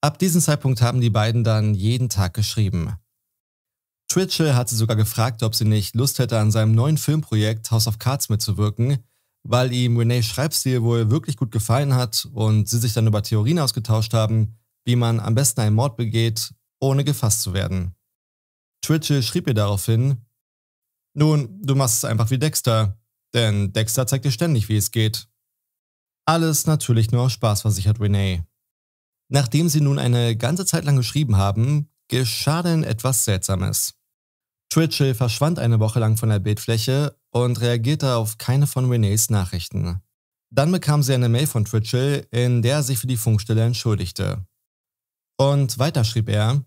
Speaker 1: Ab diesem Zeitpunkt haben die beiden dann jeden Tag geschrieben. Tritchell hat sie sogar gefragt, ob sie nicht Lust hätte, an seinem neuen Filmprojekt House of Cards mitzuwirken, weil ihm Renees Schreibstil wohl wirklich gut gefallen hat und sie sich dann über Theorien ausgetauscht haben, wie man am besten einen Mord begeht, ohne gefasst zu werden. Twitchell schrieb ihr daraufhin, nun, du machst es einfach wie Dexter, denn Dexter zeigt dir ständig, wie es geht. Alles natürlich nur aus Spaß, versichert Renee. Nachdem sie nun eine ganze Zeit lang geschrieben haben, geschah denn etwas Seltsames. Twitchell verschwand eine Woche lang von der Bildfläche und reagierte auf keine von Renees Nachrichten. Dann bekam sie eine Mail von Twitchell, in der er sich für die Funkstelle entschuldigte. Und weiter schrieb er,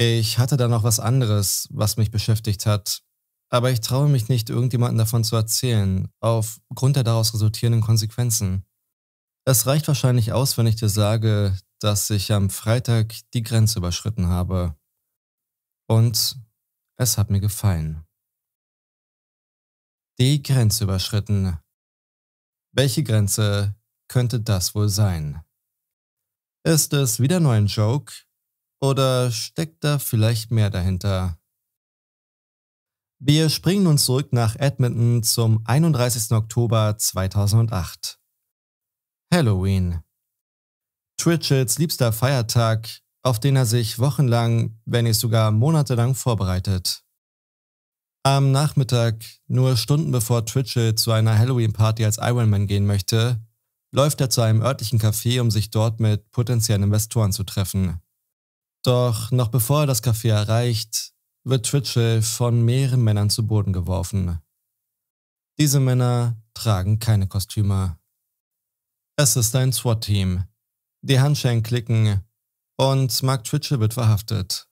Speaker 1: ich hatte da noch was anderes, was mich beschäftigt hat, aber ich traue mich nicht, irgendjemandem davon zu erzählen, aufgrund der daraus resultierenden Konsequenzen. Es reicht wahrscheinlich aus, wenn ich dir sage, dass ich am Freitag die Grenze überschritten habe. Und es hat mir gefallen. Die Grenze überschritten. Welche Grenze könnte das wohl sein? Ist es wieder nur ein Joke oder steckt da vielleicht mehr dahinter? Wir springen nun zurück nach Edmonton zum 31. Oktober 2008. Halloween. Twitchells liebster Feiertag, auf den er sich wochenlang, wenn nicht sogar monatelang vorbereitet. Am Nachmittag, nur Stunden bevor Twitchell zu einer Halloween-Party als Ironman gehen möchte, läuft er zu einem örtlichen Café, um sich dort mit potenziellen Investoren zu treffen. Doch noch bevor er das Café erreicht, wird Twitchell von mehreren Männern zu Boden geworfen. Diese Männer tragen keine Kostüme. Es ist ein SWAT-Team. Die Handschellen klicken und Mark Twitchell wird verhaftet.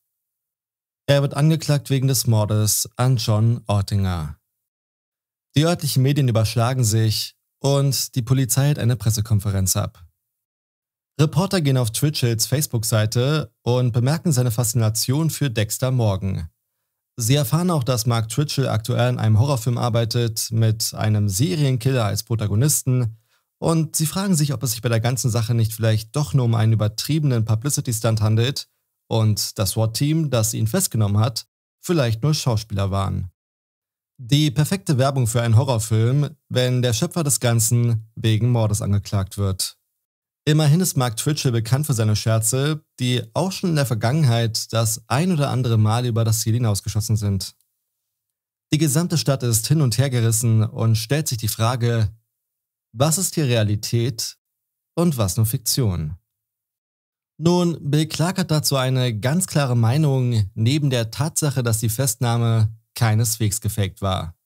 Speaker 1: Er wird angeklagt wegen des Mordes an John Ortinger. Die örtlichen Medien überschlagen sich und die Polizei hält eine Pressekonferenz ab. Reporter gehen auf Twitchels Facebook-Seite und bemerken seine Faszination für Dexter Morgan. Sie erfahren auch, dass Mark Twitchell aktuell in einem Horrorfilm arbeitet, mit einem Serienkiller als Protagonisten, und sie fragen sich, ob es sich bei der ganzen Sache nicht vielleicht doch nur um einen übertriebenen Publicity-Stunt handelt und das SWAT-Team, das ihn festgenommen hat, vielleicht nur Schauspieler waren. Die perfekte Werbung für einen Horrorfilm, wenn der Schöpfer des Ganzen wegen Mordes angeklagt wird. Immerhin ist Mark Twitchell bekannt für seine Scherze, die auch schon in der Vergangenheit das ein oder andere Mal über das Ziel hinausgeschossen sind. Die gesamte Stadt ist hin und her gerissen und stellt sich die Frage, was ist hier Realität und was nur Fiktion? Nun, Bill Clark hat dazu eine ganz klare Meinung, neben der Tatsache, dass die Festnahme keineswegs gefaked war.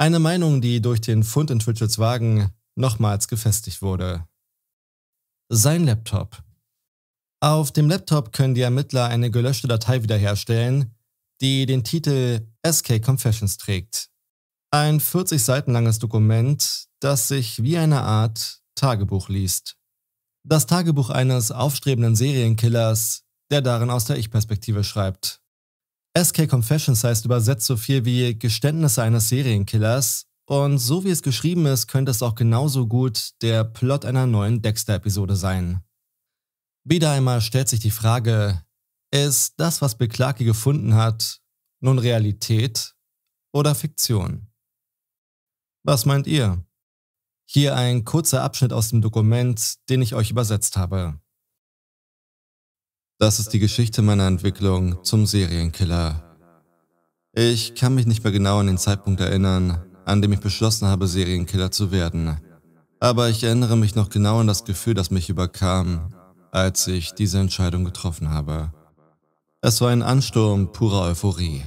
Speaker 1: Eine Meinung, die durch den Fund in Twitchells Wagen nochmals gefestigt wurde sein Laptop. Auf dem Laptop können die Ermittler eine gelöschte Datei wiederherstellen, die den Titel SK Confessions trägt. Ein 40 Seiten langes Dokument, das sich wie eine Art Tagebuch liest. Das Tagebuch eines aufstrebenden Serienkillers, der darin aus der Ich-Perspektive schreibt. SK Confessions heißt übersetzt so viel wie Geständnisse eines Serienkillers und so wie es geschrieben ist, könnte es auch genauso gut der Plot einer neuen Dexter-Episode sein. Wieder einmal stellt sich die Frage, ist das, was Beklagte gefunden hat, nun Realität oder Fiktion? Was meint ihr? Hier ein kurzer Abschnitt aus dem Dokument, den ich euch übersetzt habe. Das ist die Geschichte meiner Entwicklung zum Serienkiller. Ich kann mich nicht mehr genau an den Zeitpunkt erinnern, an dem ich beschlossen habe, Serienkiller zu werden. Aber ich erinnere mich noch genau an das Gefühl, das mich überkam, als ich diese Entscheidung getroffen habe. Es war ein Ansturm purer Euphorie.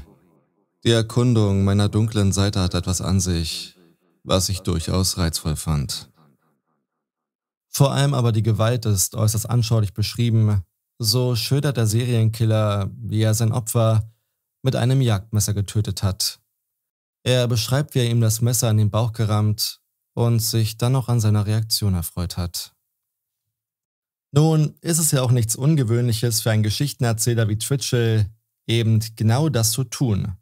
Speaker 1: Die Erkundung meiner dunklen Seite hat etwas an sich, was ich durchaus reizvoll fand. Vor allem aber die Gewalt ist äußerst anschaulich beschrieben, so schildert der Serienkiller, wie er sein Opfer mit einem Jagdmesser getötet hat. Er beschreibt, wie er ihm das Messer an den Bauch gerammt und sich dann noch an seiner Reaktion erfreut hat. Nun ist es ja auch nichts Ungewöhnliches für einen Geschichtenerzähler wie Twitchell, eben genau das zu tun.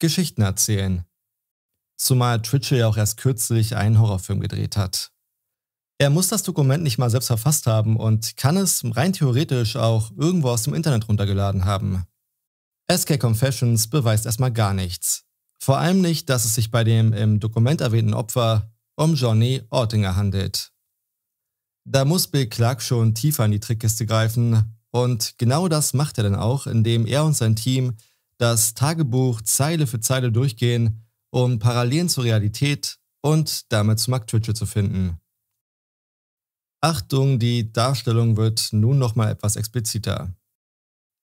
Speaker 1: Geschichten erzählen. Zumal Twitchell ja auch erst kürzlich einen Horrorfilm gedreht hat. Er muss das Dokument nicht mal selbst verfasst haben und kann es rein theoretisch auch irgendwo aus dem Internet runtergeladen haben. SK Confessions beweist erstmal gar nichts. Vor allem nicht, dass es sich bei dem im Dokument erwähnten Opfer um Johnny Ortinger handelt. Da muss Bill Clark schon tiefer in die Trickkiste greifen und genau das macht er dann auch, indem er und sein Team das Tagebuch Zeile für Zeile durchgehen, um Parallelen zur Realität und damit zu Mark Twitchell zu finden. Achtung, die Darstellung wird nun nochmal etwas expliziter.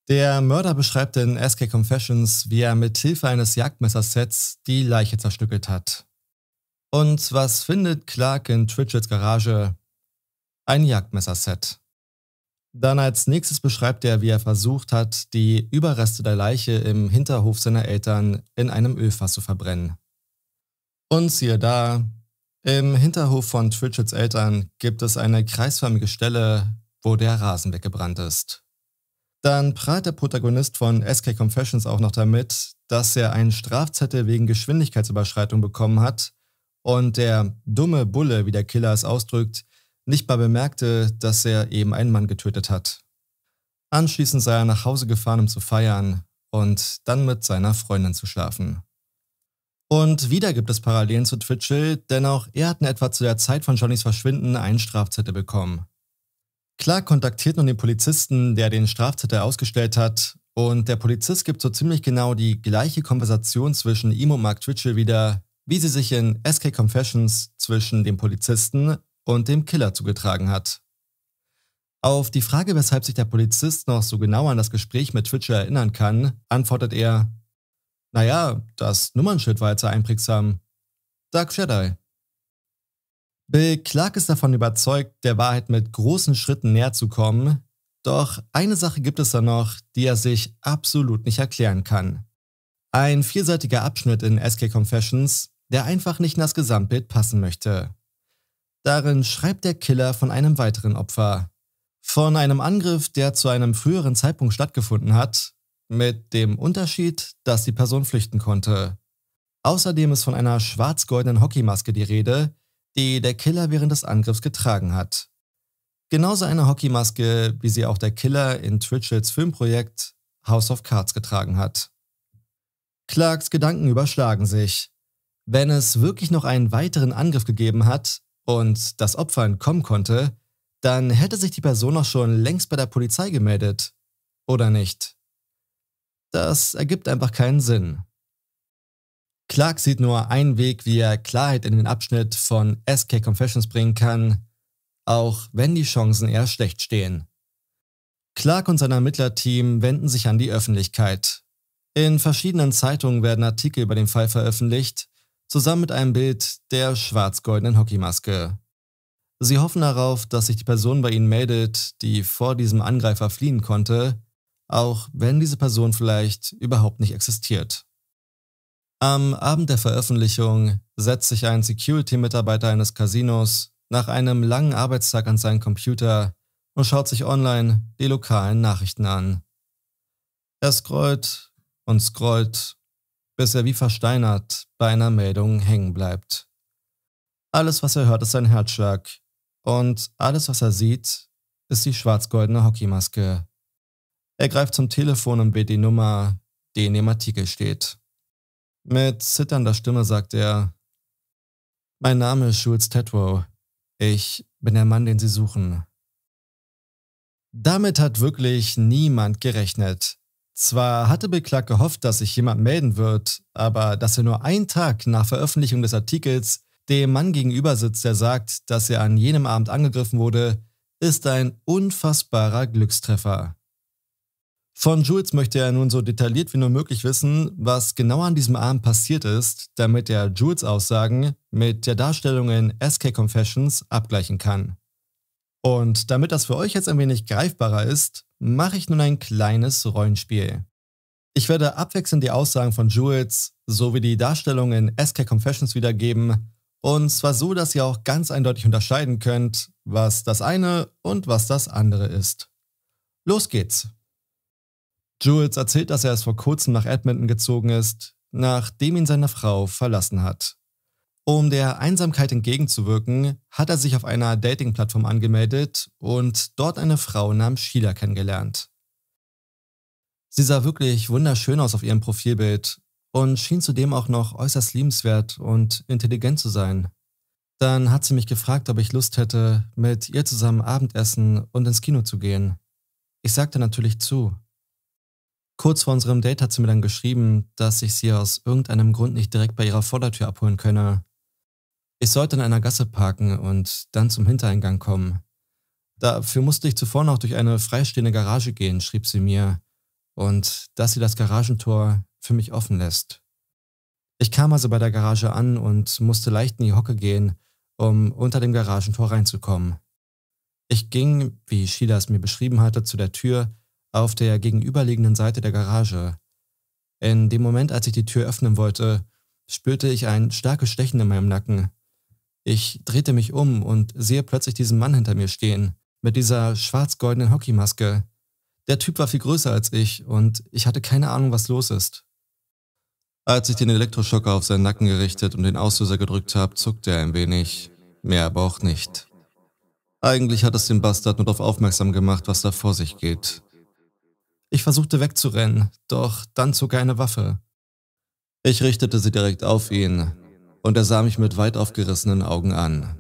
Speaker 1: Der Mörder beschreibt in SK Confessions, wie er mit Hilfe eines Jagdmessersets die Leiche zerstückelt hat. Und was findet Clark in Tritchards Garage? Ein Jagdmesserset. Dann als nächstes beschreibt er, wie er versucht hat, die Überreste der Leiche im Hinterhof seiner Eltern in einem Ölfass zu verbrennen. Und siehe da, im Hinterhof von Tritchards Eltern gibt es eine kreisförmige Stelle, wo der Rasen weggebrannt ist. Dann prahlt der Protagonist von SK Confessions auch noch damit, dass er einen Strafzettel wegen Geschwindigkeitsüberschreitung bekommen hat und der dumme Bulle, wie der Killer es ausdrückt, nicht mal bemerkte, dass er eben einen Mann getötet hat. Anschließend sei er nach Hause gefahren, um zu feiern und dann mit seiner Freundin zu schlafen. Und wieder gibt es Parallelen zu Twitchell, denn auch er hat in etwa zu der Zeit von Johnnys Verschwinden einen Strafzettel bekommen. Clark kontaktiert nun den Polizisten, der den Strafzettel ausgestellt hat, und der Polizist gibt so ziemlich genau die gleiche Konversation zwischen ihm und Mark Twitchell wieder, wie sie sich in SK Confessions zwischen dem Polizisten und dem Killer zugetragen hat. Auf die Frage, weshalb sich der Polizist noch so genau an das Gespräch mit Twitchell erinnern kann, antwortet er, naja, das Nummernschild war jetzt einprägsam. Dark Jedi. Bill Clark ist davon überzeugt, der Wahrheit mit großen Schritten näher zu kommen, doch eine Sache gibt es da noch, die er sich absolut nicht erklären kann. Ein vielseitiger Abschnitt in SK Confessions, der einfach nicht in das Gesamtbild passen möchte. Darin schreibt der Killer von einem weiteren Opfer. Von einem Angriff, der zu einem früheren Zeitpunkt stattgefunden hat, mit dem Unterschied, dass die Person flüchten konnte. Außerdem ist von einer schwarz-goldenen Hockeymaske die Rede, die der Killer während des Angriffs getragen hat. Genauso eine Hockeymaske, wie sie auch der Killer in Twitchells Filmprojekt House of Cards getragen hat. Clarks Gedanken überschlagen sich. Wenn es wirklich noch einen weiteren Angriff gegeben hat und das Opfer entkommen konnte, dann hätte sich die Person auch schon längst bei der Polizei gemeldet. Oder nicht? Das ergibt einfach keinen Sinn. Clark sieht nur einen Weg, wie er Klarheit in den Abschnitt von SK Confessions bringen kann, auch wenn die Chancen eher schlecht stehen. Clark und sein Ermittlerteam wenden sich an die Öffentlichkeit. In verschiedenen Zeitungen werden Artikel über den Fall veröffentlicht, zusammen mit einem Bild der schwarz-goldenen Hockeymaske. Sie hoffen darauf, dass sich die Person bei ihnen meldet, die vor diesem Angreifer fliehen konnte, auch wenn diese Person vielleicht überhaupt nicht existiert. Am Abend der Veröffentlichung setzt sich ein Security-Mitarbeiter eines Casinos nach einem langen Arbeitstag an seinen Computer und schaut sich online die lokalen Nachrichten an. Er scrollt und scrollt, bis er wie versteinert bei einer Meldung hängen bleibt. Alles, was er hört, ist ein Herzschlag und alles, was er sieht, ist die schwarz-goldene Hockeymaske. Er greift zum Telefon und wählt die Nummer, die in dem Artikel steht. Mit zitternder Stimme sagt er, mein Name ist Jules Tetrow. Ich bin der Mann, den Sie suchen. Damit hat wirklich niemand gerechnet. Zwar hatte Beklag gehofft, dass sich jemand melden wird, aber dass er nur einen Tag nach Veröffentlichung des Artikels dem Mann gegenüber sitzt, der sagt, dass er an jenem Abend angegriffen wurde, ist ein unfassbarer Glückstreffer. Von Jules möchte er nun so detailliert wie nur möglich wissen, was genau an diesem Abend passiert ist, damit er Jules Aussagen mit der Darstellung in SK Confessions abgleichen kann. Und damit das für euch jetzt ein wenig greifbarer ist, mache ich nun ein kleines Rollenspiel. Ich werde abwechselnd die Aussagen von Jules sowie die Darstellung in SK Confessions wiedergeben, und zwar so, dass ihr auch ganz eindeutig unterscheiden könnt, was das eine und was das andere ist. Los geht's! Jules erzählt, dass er erst vor kurzem nach Edmonton gezogen ist, nachdem ihn seine Frau verlassen hat. Um der Einsamkeit entgegenzuwirken, hat er sich auf einer Dating-Plattform angemeldet und dort eine Frau namens Sheila kennengelernt. Sie sah wirklich wunderschön aus auf ihrem Profilbild und schien zudem auch noch äußerst liebenswert und intelligent zu sein. Dann hat sie mich gefragt, ob ich Lust hätte, mit ihr zusammen Abendessen und ins Kino zu gehen. Ich sagte natürlich zu, Kurz vor unserem Date hat sie mir dann geschrieben, dass ich sie aus irgendeinem Grund nicht direkt bei ihrer Vordertür abholen könne. Ich sollte in einer Gasse parken und dann zum Hintereingang kommen. Dafür musste ich zuvor noch durch eine freistehende Garage gehen, schrieb sie mir, und dass sie das Garagentor für mich offen lässt. Ich kam also bei der Garage an und musste leicht in die Hocke gehen, um unter dem Garagentor reinzukommen. Ich ging, wie Sheila es mir beschrieben hatte, zu der Tür auf der gegenüberliegenden Seite der Garage. In dem Moment, als ich die Tür öffnen wollte, spürte ich ein starkes Stechen in meinem Nacken. Ich drehte mich um und sehe plötzlich diesen Mann hinter mir stehen, mit dieser schwarz-goldenen Hockeymaske. Der Typ war viel größer als ich und ich hatte keine Ahnung, was los ist. Als ich den Elektroschocker auf seinen Nacken gerichtet und den Auslöser gedrückt habe, zuckte er ein wenig. Mehr aber auch nicht. Eigentlich hat es den Bastard nur darauf aufmerksam gemacht, was da vor sich geht. Ich versuchte wegzurennen, doch dann zog er eine Waffe. Ich richtete sie direkt auf ihn und er sah mich mit weit aufgerissenen Augen an.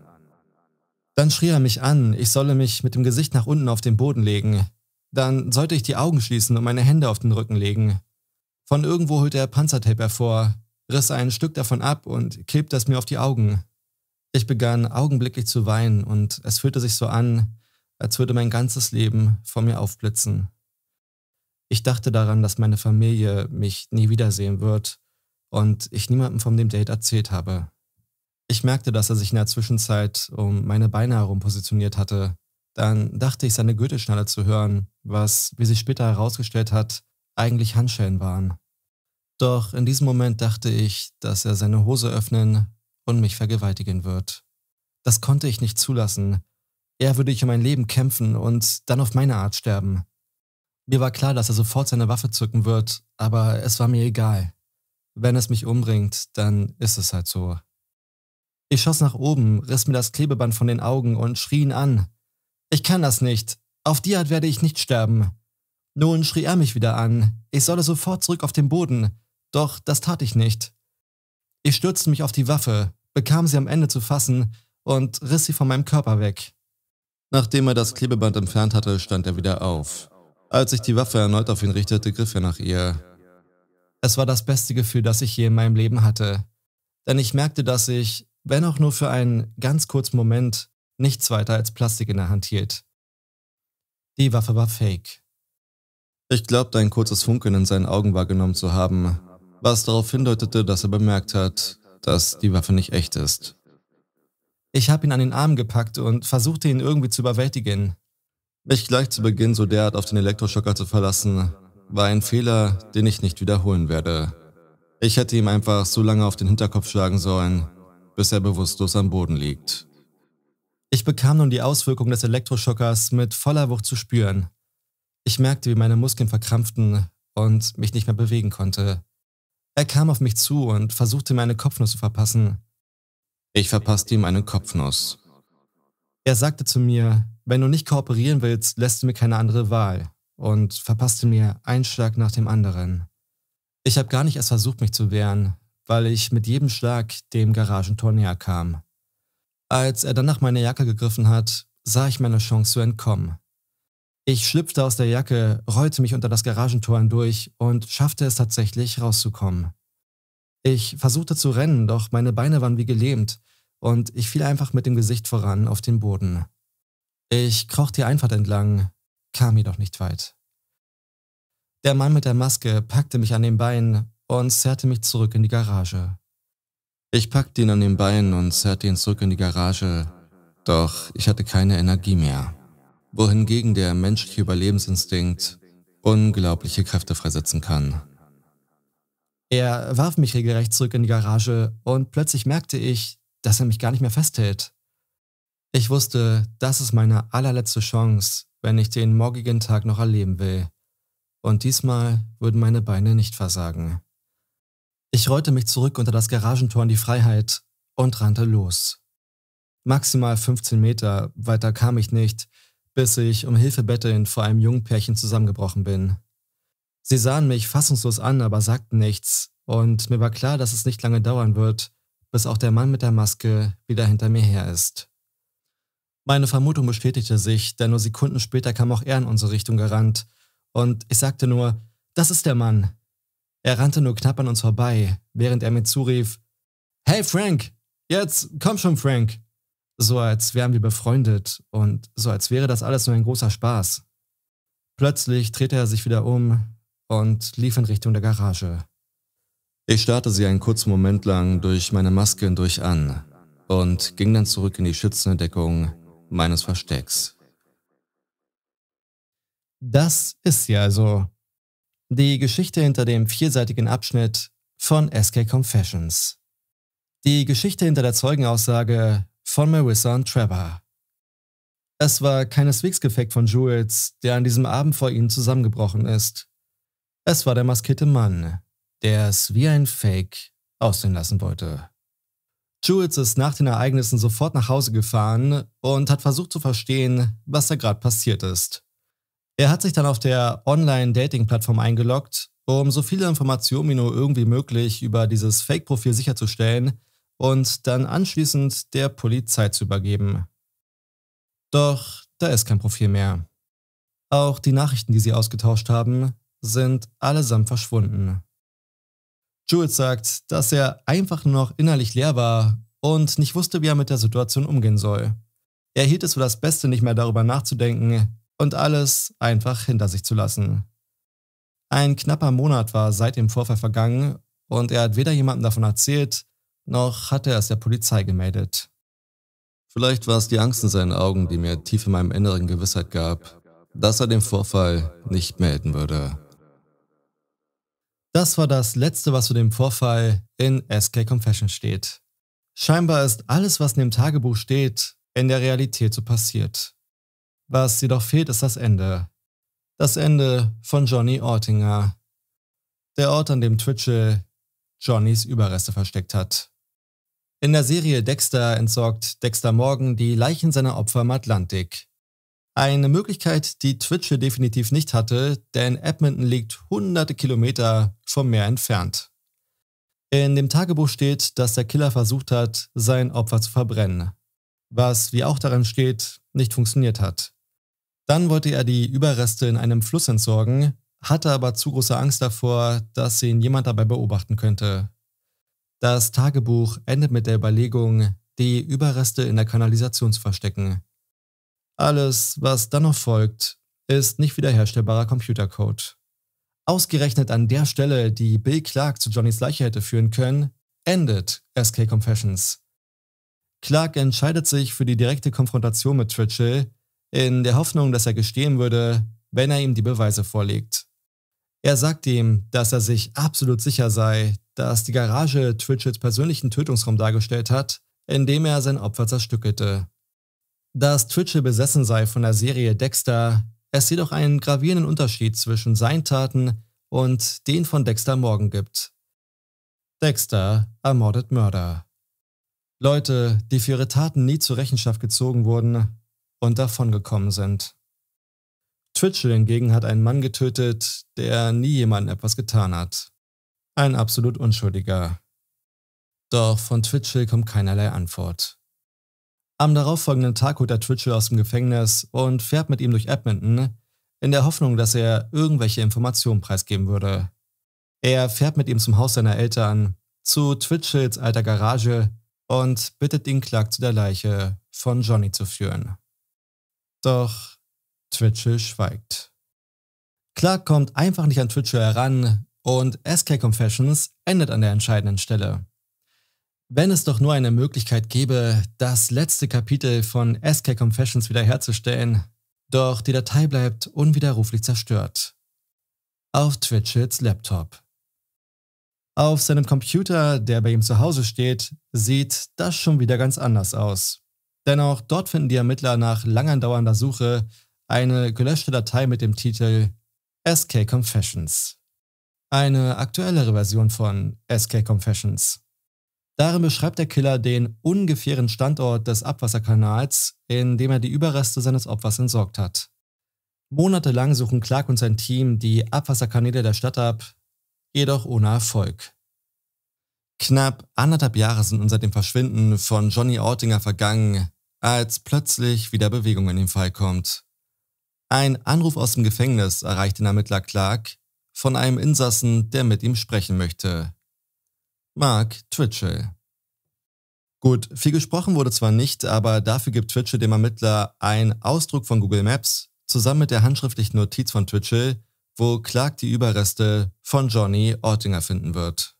Speaker 1: Dann schrie er mich an, ich solle mich mit dem Gesicht nach unten auf den Boden legen. Dann sollte ich die Augen schließen und meine Hände auf den Rücken legen. Von irgendwo holte er Panzertape hervor, riss ein Stück davon ab und klebte es mir auf die Augen. Ich begann augenblicklich zu weinen und es fühlte sich so an, als würde mein ganzes Leben vor mir aufblitzen. Ich dachte daran, dass meine Familie mich nie wiedersehen wird und ich niemandem von dem Date erzählt habe. Ich merkte, dass er sich in der Zwischenzeit um meine Beine herum positioniert hatte. Dann dachte ich, seine Gürtelschnalle zu hören, was, wie sich später herausgestellt hat, eigentlich Handschellen waren. Doch in diesem Moment dachte ich, dass er seine Hose öffnen und mich vergewaltigen wird. Das konnte ich nicht zulassen. Er würde ich um mein Leben kämpfen und dann auf meine Art sterben. Mir war klar, dass er sofort seine Waffe zücken wird, aber es war mir egal. Wenn es mich umbringt, dann ist es halt so. Ich schoss nach oben, riss mir das Klebeband von den Augen und schrie ihn an. Ich kann das nicht. Auf die Art werde ich nicht sterben. Nun schrie er mich wieder an. Ich solle sofort zurück auf den Boden. Doch das tat ich nicht. Ich stürzte mich auf die Waffe, bekam sie am Ende zu fassen und riss sie von meinem Körper weg. Nachdem er das Klebeband entfernt hatte, stand er wieder auf. Als ich die Waffe erneut auf ihn richtete, griff er nach ihr. Es war das beste Gefühl, das ich je in meinem Leben hatte. Denn ich merkte, dass ich, wenn auch nur für einen ganz kurzen Moment, nichts weiter als Plastik in der Hand hielt. Die Waffe war fake. Ich glaubte, ein kurzes Funkeln in seinen Augen wahrgenommen zu haben, was darauf hindeutete, dass er bemerkt hat, dass die Waffe nicht echt ist. Ich habe ihn an den Arm gepackt und versuchte ihn irgendwie zu überwältigen. Mich gleich zu Beginn so derart auf den Elektroschocker zu verlassen, war ein Fehler, den ich nicht wiederholen werde. Ich hätte ihm einfach so lange auf den Hinterkopf schlagen sollen, bis er bewusstlos am Boden liegt. Ich bekam nun die Auswirkungen des Elektroschockers mit voller Wucht zu spüren. Ich merkte, wie meine Muskeln verkrampften und mich nicht mehr bewegen konnte. Er kam auf mich zu und versuchte mir eine Kopfnuss zu verpassen. Ich verpasste ihm eine Kopfnuss. Er sagte zu mir, wenn du nicht kooperieren willst, lässt du mir keine andere Wahl und verpasste mir einen Schlag nach dem anderen. Ich habe gar nicht erst versucht, mich zu wehren, weil ich mit jedem Schlag dem Garagentor näher kam. Als er dann nach meiner Jacke gegriffen hat, sah ich meine Chance zu entkommen. Ich schlüpfte aus der Jacke, rollte mich unter das Garagentor hindurch und schaffte es tatsächlich rauszukommen. Ich versuchte zu rennen, doch meine Beine waren wie gelähmt und ich fiel einfach mit dem Gesicht voran auf den Boden. Ich kroch die Einfahrt entlang, kam jedoch nicht weit. Der Mann mit der Maske packte mich an den Beinen und zerrte mich zurück in die Garage. Ich packte ihn an den Beinen und zerrte ihn zurück in die Garage, doch ich hatte keine Energie mehr, wohingegen der menschliche Überlebensinstinkt unglaubliche Kräfte freisetzen kann. Er warf mich regelrecht zurück in die Garage und plötzlich merkte ich, dass er mich gar nicht mehr festhält. Ich wusste, das ist meine allerletzte Chance, wenn ich den morgigen Tag noch erleben will. Und diesmal würden meine Beine nicht versagen. Ich rollte mich zurück unter das Garagentor in die Freiheit und rannte los. Maximal 15 Meter, weiter kam ich nicht, bis ich um Hilfe bettelnd vor einem jungen Pärchen zusammengebrochen bin. Sie sahen mich fassungslos an, aber sagten nichts, und mir war klar, dass es nicht lange dauern wird, bis auch der Mann mit der Maske wieder hinter mir her ist. Meine Vermutung bestätigte sich, denn nur Sekunden später kam auch er in unsere Richtung gerannt, und ich sagte nur, das ist der Mann. Er rannte nur knapp an uns vorbei, während er mir zurief, Hey Frank, jetzt komm schon Frank. So als wären wir befreundet und so als wäre das alles nur ein großer Spaß. Plötzlich drehte er sich wieder um und lief in Richtung der Garage. Ich starrte sie einen kurzen Moment lang durch meine Maske hindurch an und ging dann zurück in die schützende Deckung meines Verstecks. Das ist sie also. Die Geschichte hinter dem vierseitigen Abschnitt von SK Confessions. Die Geschichte hinter der Zeugenaussage von Marissa und Trevor. Es war keineswegs Gefecht von Jules, der an diesem Abend vor ihnen zusammengebrochen ist. Es war der maskierte Mann, der es wie ein Fake aussehen lassen wollte. Jules ist nach den Ereignissen sofort nach Hause gefahren und hat versucht zu verstehen, was da gerade passiert ist. Er hat sich dann auf der Online-Dating-Plattform eingeloggt, um so viele Informationen wie nur irgendwie möglich über dieses Fake-Profil sicherzustellen und dann anschließend der Polizei zu übergeben. Doch da ist kein Profil mehr. Auch die Nachrichten, die sie ausgetauscht haben, sind allesamt verschwunden. Jules sagt, dass er einfach nur noch innerlich leer war und nicht wusste, wie er mit der Situation umgehen soll. Er hielt es für das Beste, nicht mehr darüber nachzudenken und alles einfach hinter sich zu lassen. Ein knapper Monat war seit dem Vorfall vergangen und er hat weder jemandem davon erzählt, noch hat er es der Polizei gemeldet. Vielleicht war es die Angst in seinen Augen, die mir tief in meinem inneren Gewissheit gab, dass er den Vorfall nicht melden würde. Das war das Letzte, was zu dem Vorfall in SK Confession steht. Scheinbar ist alles, was in dem Tagebuch steht, in der Realität so passiert. Was jedoch fehlt, ist das Ende. Das Ende von Johnny Ortinger. Der Ort, an dem Twitchell Johnnys Überreste versteckt hat. In der Serie Dexter entsorgt Dexter Morgan die Leichen seiner Opfer im Atlantik. Eine Möglichkeit, die Twitch hier definitiv nicht hatte, denn Edmonton liegt hunderte Kilometer vom Meer entfernt. In dem Tagebuch steht, dass der Killer versucht hat, sein Opfer zu verbrennen, was, wie auch darin steht, nicht funktioniert hat. Dann wollte er die Überreste in einem Fluss entsorgen, hatte aber zu große Angst davor, dass ihn jemand dabei beobachten könnte. Das Tagebuch endet mit der Überlegung, die Überreste in der Kanalisation zu verstecken. Alles, was dann noch folgt, ist nicht wiederherstellbarer Computercode. Ausgerechnet an der Stelle, die Bill Clark zu Johnnys Leiche hätte führen können, endet SK Confessions. Clark entscheidet sich für die direkte Konfrontation mit Twitchell, in der Hoffnung, dass er gestehen würde, wenn er ihm die Beweise vorlegt. Er sagt ihm, dass er sich absolut sicher sei, dass die Garage Twitchells persönlichen Tötungsraum dargestellt hat, in dem er sein Opfer zerstückelte. Dass Twitchell besessen sei von der Serie Dexter, es jedoch einen gravierenden Unterschied zwischen seinen Taten und den von Dexter Morgan gibt. Dexter ermordet Mörder. Leute, die für ihre Taten nie zur Rechenschaft gezogen wurden und davongekommen sind. Twitchell hingegen hat einen Mann getötet, der nie jemandem etwas getan hat. Ein absolut Unschuldiger. Doch von Twitchell kommt keinerlei Antwort. Am darauffolgenden Tag holt er Twitchell aus dem Gefängnis und fährt mit ihm durch Edmonton, in der Hoffnung, dass er irgendwelche Informationen preisgeben würde. Er fährt mit ihm zum Haus seiner Eltern, zu Twitchells alter Garage und bittet ihn, Clark zu der Leiche von Johnny zu führen. Doch Twitchell schweigt. Clark kommt einfach nicht an Twitchell heran und SK Confessions endet an der entscheidenden Stelle. Wenn es doch nur eine Möglichkeit gäbe, das letzte Kapitel von SK Confessions wiederherzustellen, doch die Datei bleibt unwiderruflich zerstört. Auf Twitchits Laptop. Auf seinem Computer, der bei ihm zu Hause steht, sieht das schon wieder ganz anders aus. Denn auch dort finden die Ermittler nach lang andauernder Suche eine gelöschte Datei mit dem Titel SK Confessions. Eine aktuellere Version von SK Confessions. Darin beschreibt der Killer den ungefähren Standort des Abwasserkanals, in dem er die Überreste seines Opfers entsorgt hat. Monatelang suchen Clark und sein Team die Abwasserkanäle der Stadt ab, jedoch ohne Erfolg. Knapp anderthalb Jahre sind seit dem Verschwinden von Johnny Ortinger vergangen, als plötzlich wieder Bewegung in den Fall kommt. Ein Anruf aus dem Gefängnis erreicht den Ermittler Clark von einem Insassen, der mit ihm sprechen möchte. Mark Twitchell. Gut, viel gesprochen wurde zwar nicht, aber dafür gibt Twitchell dem Ermittler einen Ausdruck von Google Maps zusammen mit der handschriftlichen Notiz von Twitchell, wo Clark die Überreste von Johnny Ortinger finden wird.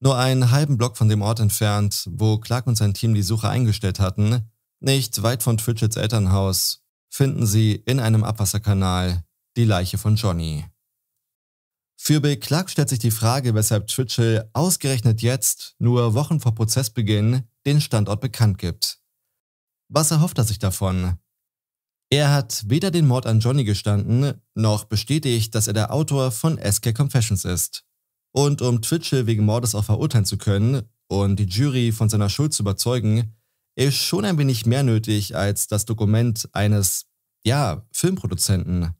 Speaker 1: Nur einen halben Block von dem Ort entfernt, wo Clark und sein Team die Suche eingestellt hatten, nicht weit von Twitchells Elternhaus, finden sie in einem Abwasserkanal die Leiche von Johnny. Für Beklagt stellt sich die Frage, weshalb Twitchell ausgerechnet jetzt, nur Wochen vor Prozessbeginn, den Standort bekannt gibt. Was erhofft er sich davon? Er hat weder den Mord an Johnny gestanden, noch bestätigt, dass er der Autor von SK Confessions ist. Und um Twitchell wegen Mordes auch verurteilen zu können und die Jury von seiner Schuld zu überzeugen, ist schon ein wenig mehr nötig als das Dokument eines, ja, Filmproduzenten.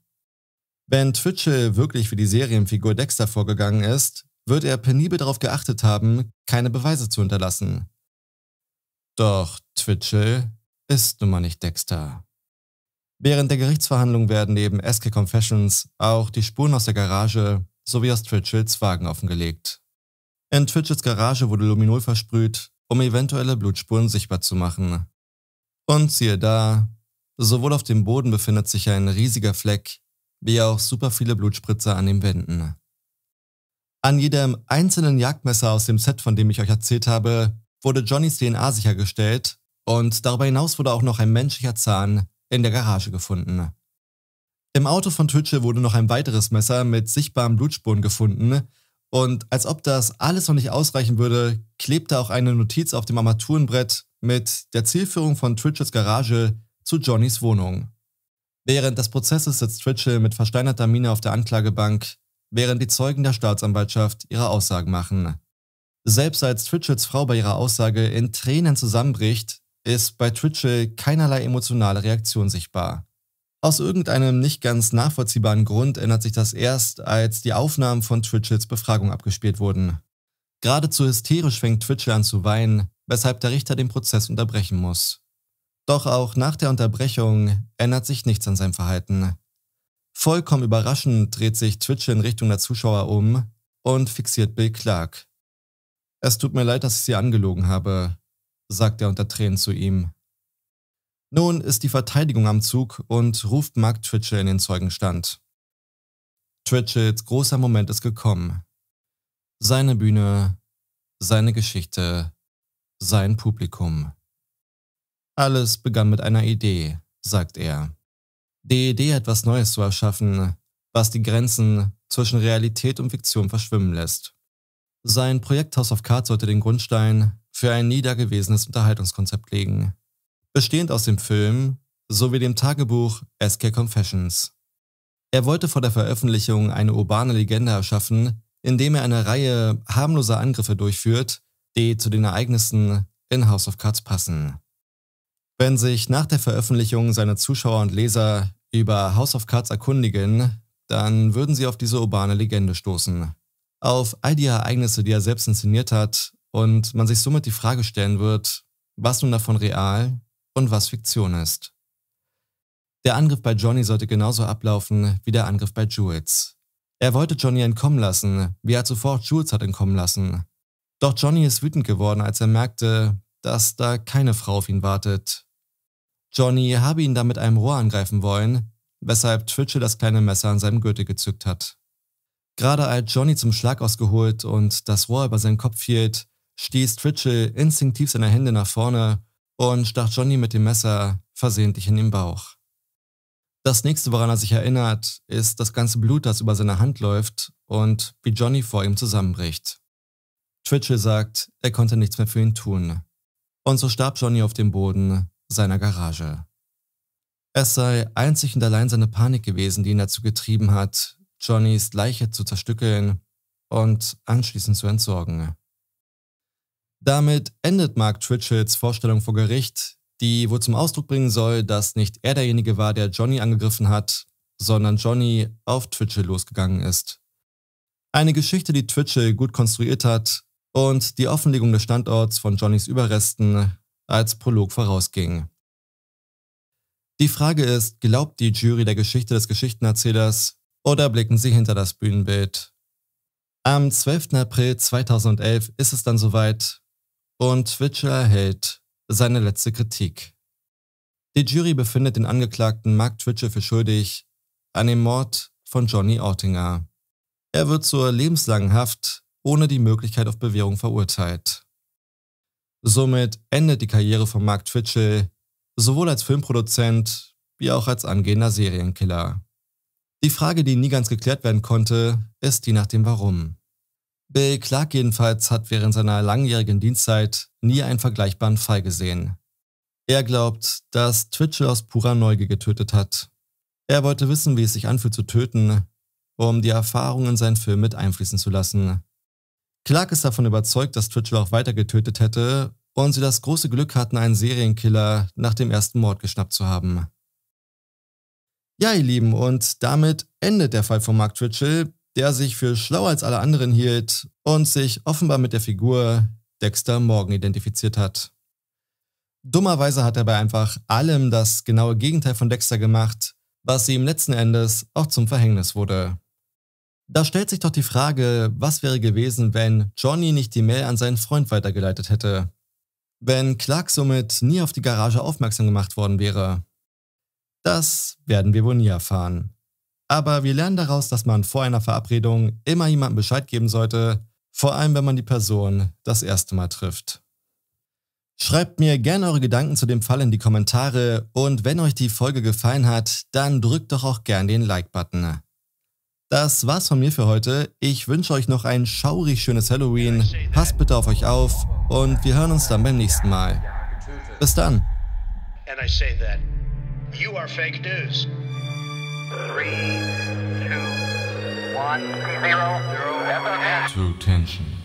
Speaker 1: Wenn Twitchell wirklich wie die Serienfigur Dexter vorgegangen ist, wird er penibel darauf geachtet haben, keine Beweise zu hinterlassen. Doch Twitchell ist nun mal nicht Dexter. Während der Gerichtsverhandlung werden neben Eske Confessions auch die Spuren aus der Garage sowie aus Twitchells Wagen offengelegt. In Twitchells Garage wurde Luminol versprüht, um eventuelle Blutspuren sichtbar zu machen. Und siehe da, sowohl auf dem Boden befindet sich ein riesiger Fleck, wie auch super viele Blutspritzer an den Wänden. An jedem einzelnen Jagdmesser aus dem Set, von dem ich euch erzählt habe, wurde Johnnys DNA sichergestellt und darüber hinaus wurde auch noch ein menschlicher Zahn in der Garage gefunden. Im Auto von Twitchell wurde noch ein weiteres Messer mit sichtbaren Blutspuren gefunden und als ob das alles noch nicht ausreichen würde, klebte auch eine Notiz auf dem Armaturenbrett mit der Zielführung von Twitches Garage zu Johnnys Wohnung. Während des Prozesses sitzt Twitchell mit versteinerter Miene auf der Anklagebank, während die Zeugen der Staatsanwaltschaft ihre Aussagen machen. Selbst als Twitchells Frau bei ihrer Aussage in Tränen zusammenbricht, ist bei Twitchell keinerlei emotionale Reaktion sichtbar. Aus irgendeinem nicht ganz nachvollziehbaren Grund ändert sich das erst, als die Aufnahmen von Twitchells Befragung abgespielt wurden. Geradezu hysterisch fängt Twitchell an zu weinen, weshalb der Richter den Prozess unterbrechen muss. Doch auch nach der Unterbrechung ändert sich nichts an seinem Verhalten. Vollkommen überraschend dreht sich Twitch in Richtung der Zuschauer um und fixiert Bill Clark. Es tut mir leid, dass ich Sie angelogen habe, sagt er unter Tränen zu ihm. Nun ist die Verteidigung am Zug und ruft Mark Twitchell in den Zeugenstand. Twitchells großer Moment ist gekommen. Seine Bühne, seine Geschichte, sein Publikum. Alles begann mit einer Idee, sagt er. Die Idee, etwas Neues zu erschaffen, was die Grenzen zwischen Realität und Fiktion verschwimmen lässt. Sein Projekt House of Cards sollte den Grundstein für ein nie dagewesenes Unterhaltungskonzept legen, bestehend aus dem Film sowie dem Tagebuch SK Confessions. Er wollte vor der Veröffentlichung eine urbane Legende erschaffen, indem er eine Reihe harmloser Angriffe durchführt, die zu den Ereignissen in House of Cards passen. Wenn sich nach der Veröffentlichung seine Zuschauer und Leser über House of Cards erkundigen, dann würden sie auf diese urbane Legende stoßen. Auf all die Ereignisse, die er selbst inszeniert hat, und man sich somit die Frage stellen wird, was nun davon real und was Fiktion ist. Der Angriff bei Johnny sollte genauso ablaufen wie der Angriff bei Jules. Er wollte Johnny entkommen lassen, wie er zuvor Jules hat entkommen lassen. Doch Johnny ist wütend geworden, als er merkte, dass da keine Frau auf ihn wartet, Johnny habe ihn dann mit einem Rohr angreifen wollen, weshalb Twitchell das kleine Messer an seinem Gürtel gezückt hat. Gerade als Johnny zum Schlag ausgeholt und das Rohr über seinen Kopf hielt, stieß Twitchell instinktiv seine Hände nach vorne und stach Johnny mit dem Messer versehentlich in den Bauch. Das nächste, woran er sich erinnert, ist das ganze Blut, das über seine Hand läuft und wie Johnny vor ihm zusammenbricht. Twitchell sagt, er konnte nichts mehr für ihn tun. Und so starb Johnny auf dem Boden, seiner Garage. Es sei einzig und allein seine Panik gewesen, die ihn dazu getrieben hat, Johnnys Leiche zu zerstückeln und anschließend zu entsorgen. Damit endet Mark Twitchells Vorstellung vor Gericht, die wohl zum Ausdruck bringen soll, dass nicht er derjenige war, der Johnny angegriffen hat, sondern Johnny auf Twitchell losgegangen ist. Eine Geschichte, die Twitchell gut konstruiert hat und die Offenlegung des Standorts von Johnnys Überresten als Prolog vorausging. Die Frage ist, glaubt die Jury der Geschichte des Geschichtenerzählers oder blicken sie hinter das Bühnenbild? Am 12. April 2011 ist es dann soweit und Witcher erhält seine letzte Kritik. Die Jury befindet den Angeklagten Mark Twitchell für schuldig an dem Mord von Johnny Ortinger. Er wird zur lebenslangen Haft ohne die Möglichkeit auf Bewährung verurteilt. Somit endet die Karriere von Mark Twitchell sowohl als Filmproduzent wie auch als angehender Serienkiller. Die Frage, die nie ganz geklärt werden konnte, ist die nach dem Warum. Bill Clark jedenfalls hat während seiner langjährigen Dienstzeit nie einen vergleichbaren Fall gesehen. Er glaubt, dass Twitchell aus purer Neugier getötet hat. Er wollte wissen, wie es sich anfühlt zu töten, um die Erfahrungen in seinen Film mit einfließen zu lassen. Clark ist davon überzeugt, dass Twitchell auch weiter getötet hätte und sie das große Glück hatten, einen Serienkiller nach dem ersten Mord geschnappt zu haben. Ja, ihr Lieben, und damit endet der Fall von Mark Twitchell, der sich für schlauer als alle anderen hielt und sich offenbar mit der Figur Dexter Morgan identifiziert hat. Dummerweise hat er bei einfach allem das genaue Gegenteil von Dexter gemacht, was ihm letzten Endes auch zum Verhängnis wurde. Da stellt sich doch die Frage, was wäre gewesen, wenn Johnny nicht die Mail an seinen Freund weitergeleitet hätte? Wenn Clark somit nie auf die Garage aufmerksam gemacht worden wäre? Das werden wir wohl nie erfahren. Aber wir lernen daraus, dass man vor einer Verabredung immer jemandem Bescheid geben sollte, vor allem wenn man die Person das erste Mal trifft. Schreibt mir gerne eure Gedanken zu dem Fall in die Kommentare und wenn euch die Folge gefallen hat, dann drückt doch auch gern den Like-Button. Das war's von mir für heute. Ich wünsche euch noch ein schaurig schönes Halloween. Passt bitte auf euch auf und wir hören uns dann beim nächsten Mal. Bis dann. And I say that you are fake news. Three, two, one, zero. Zero tension.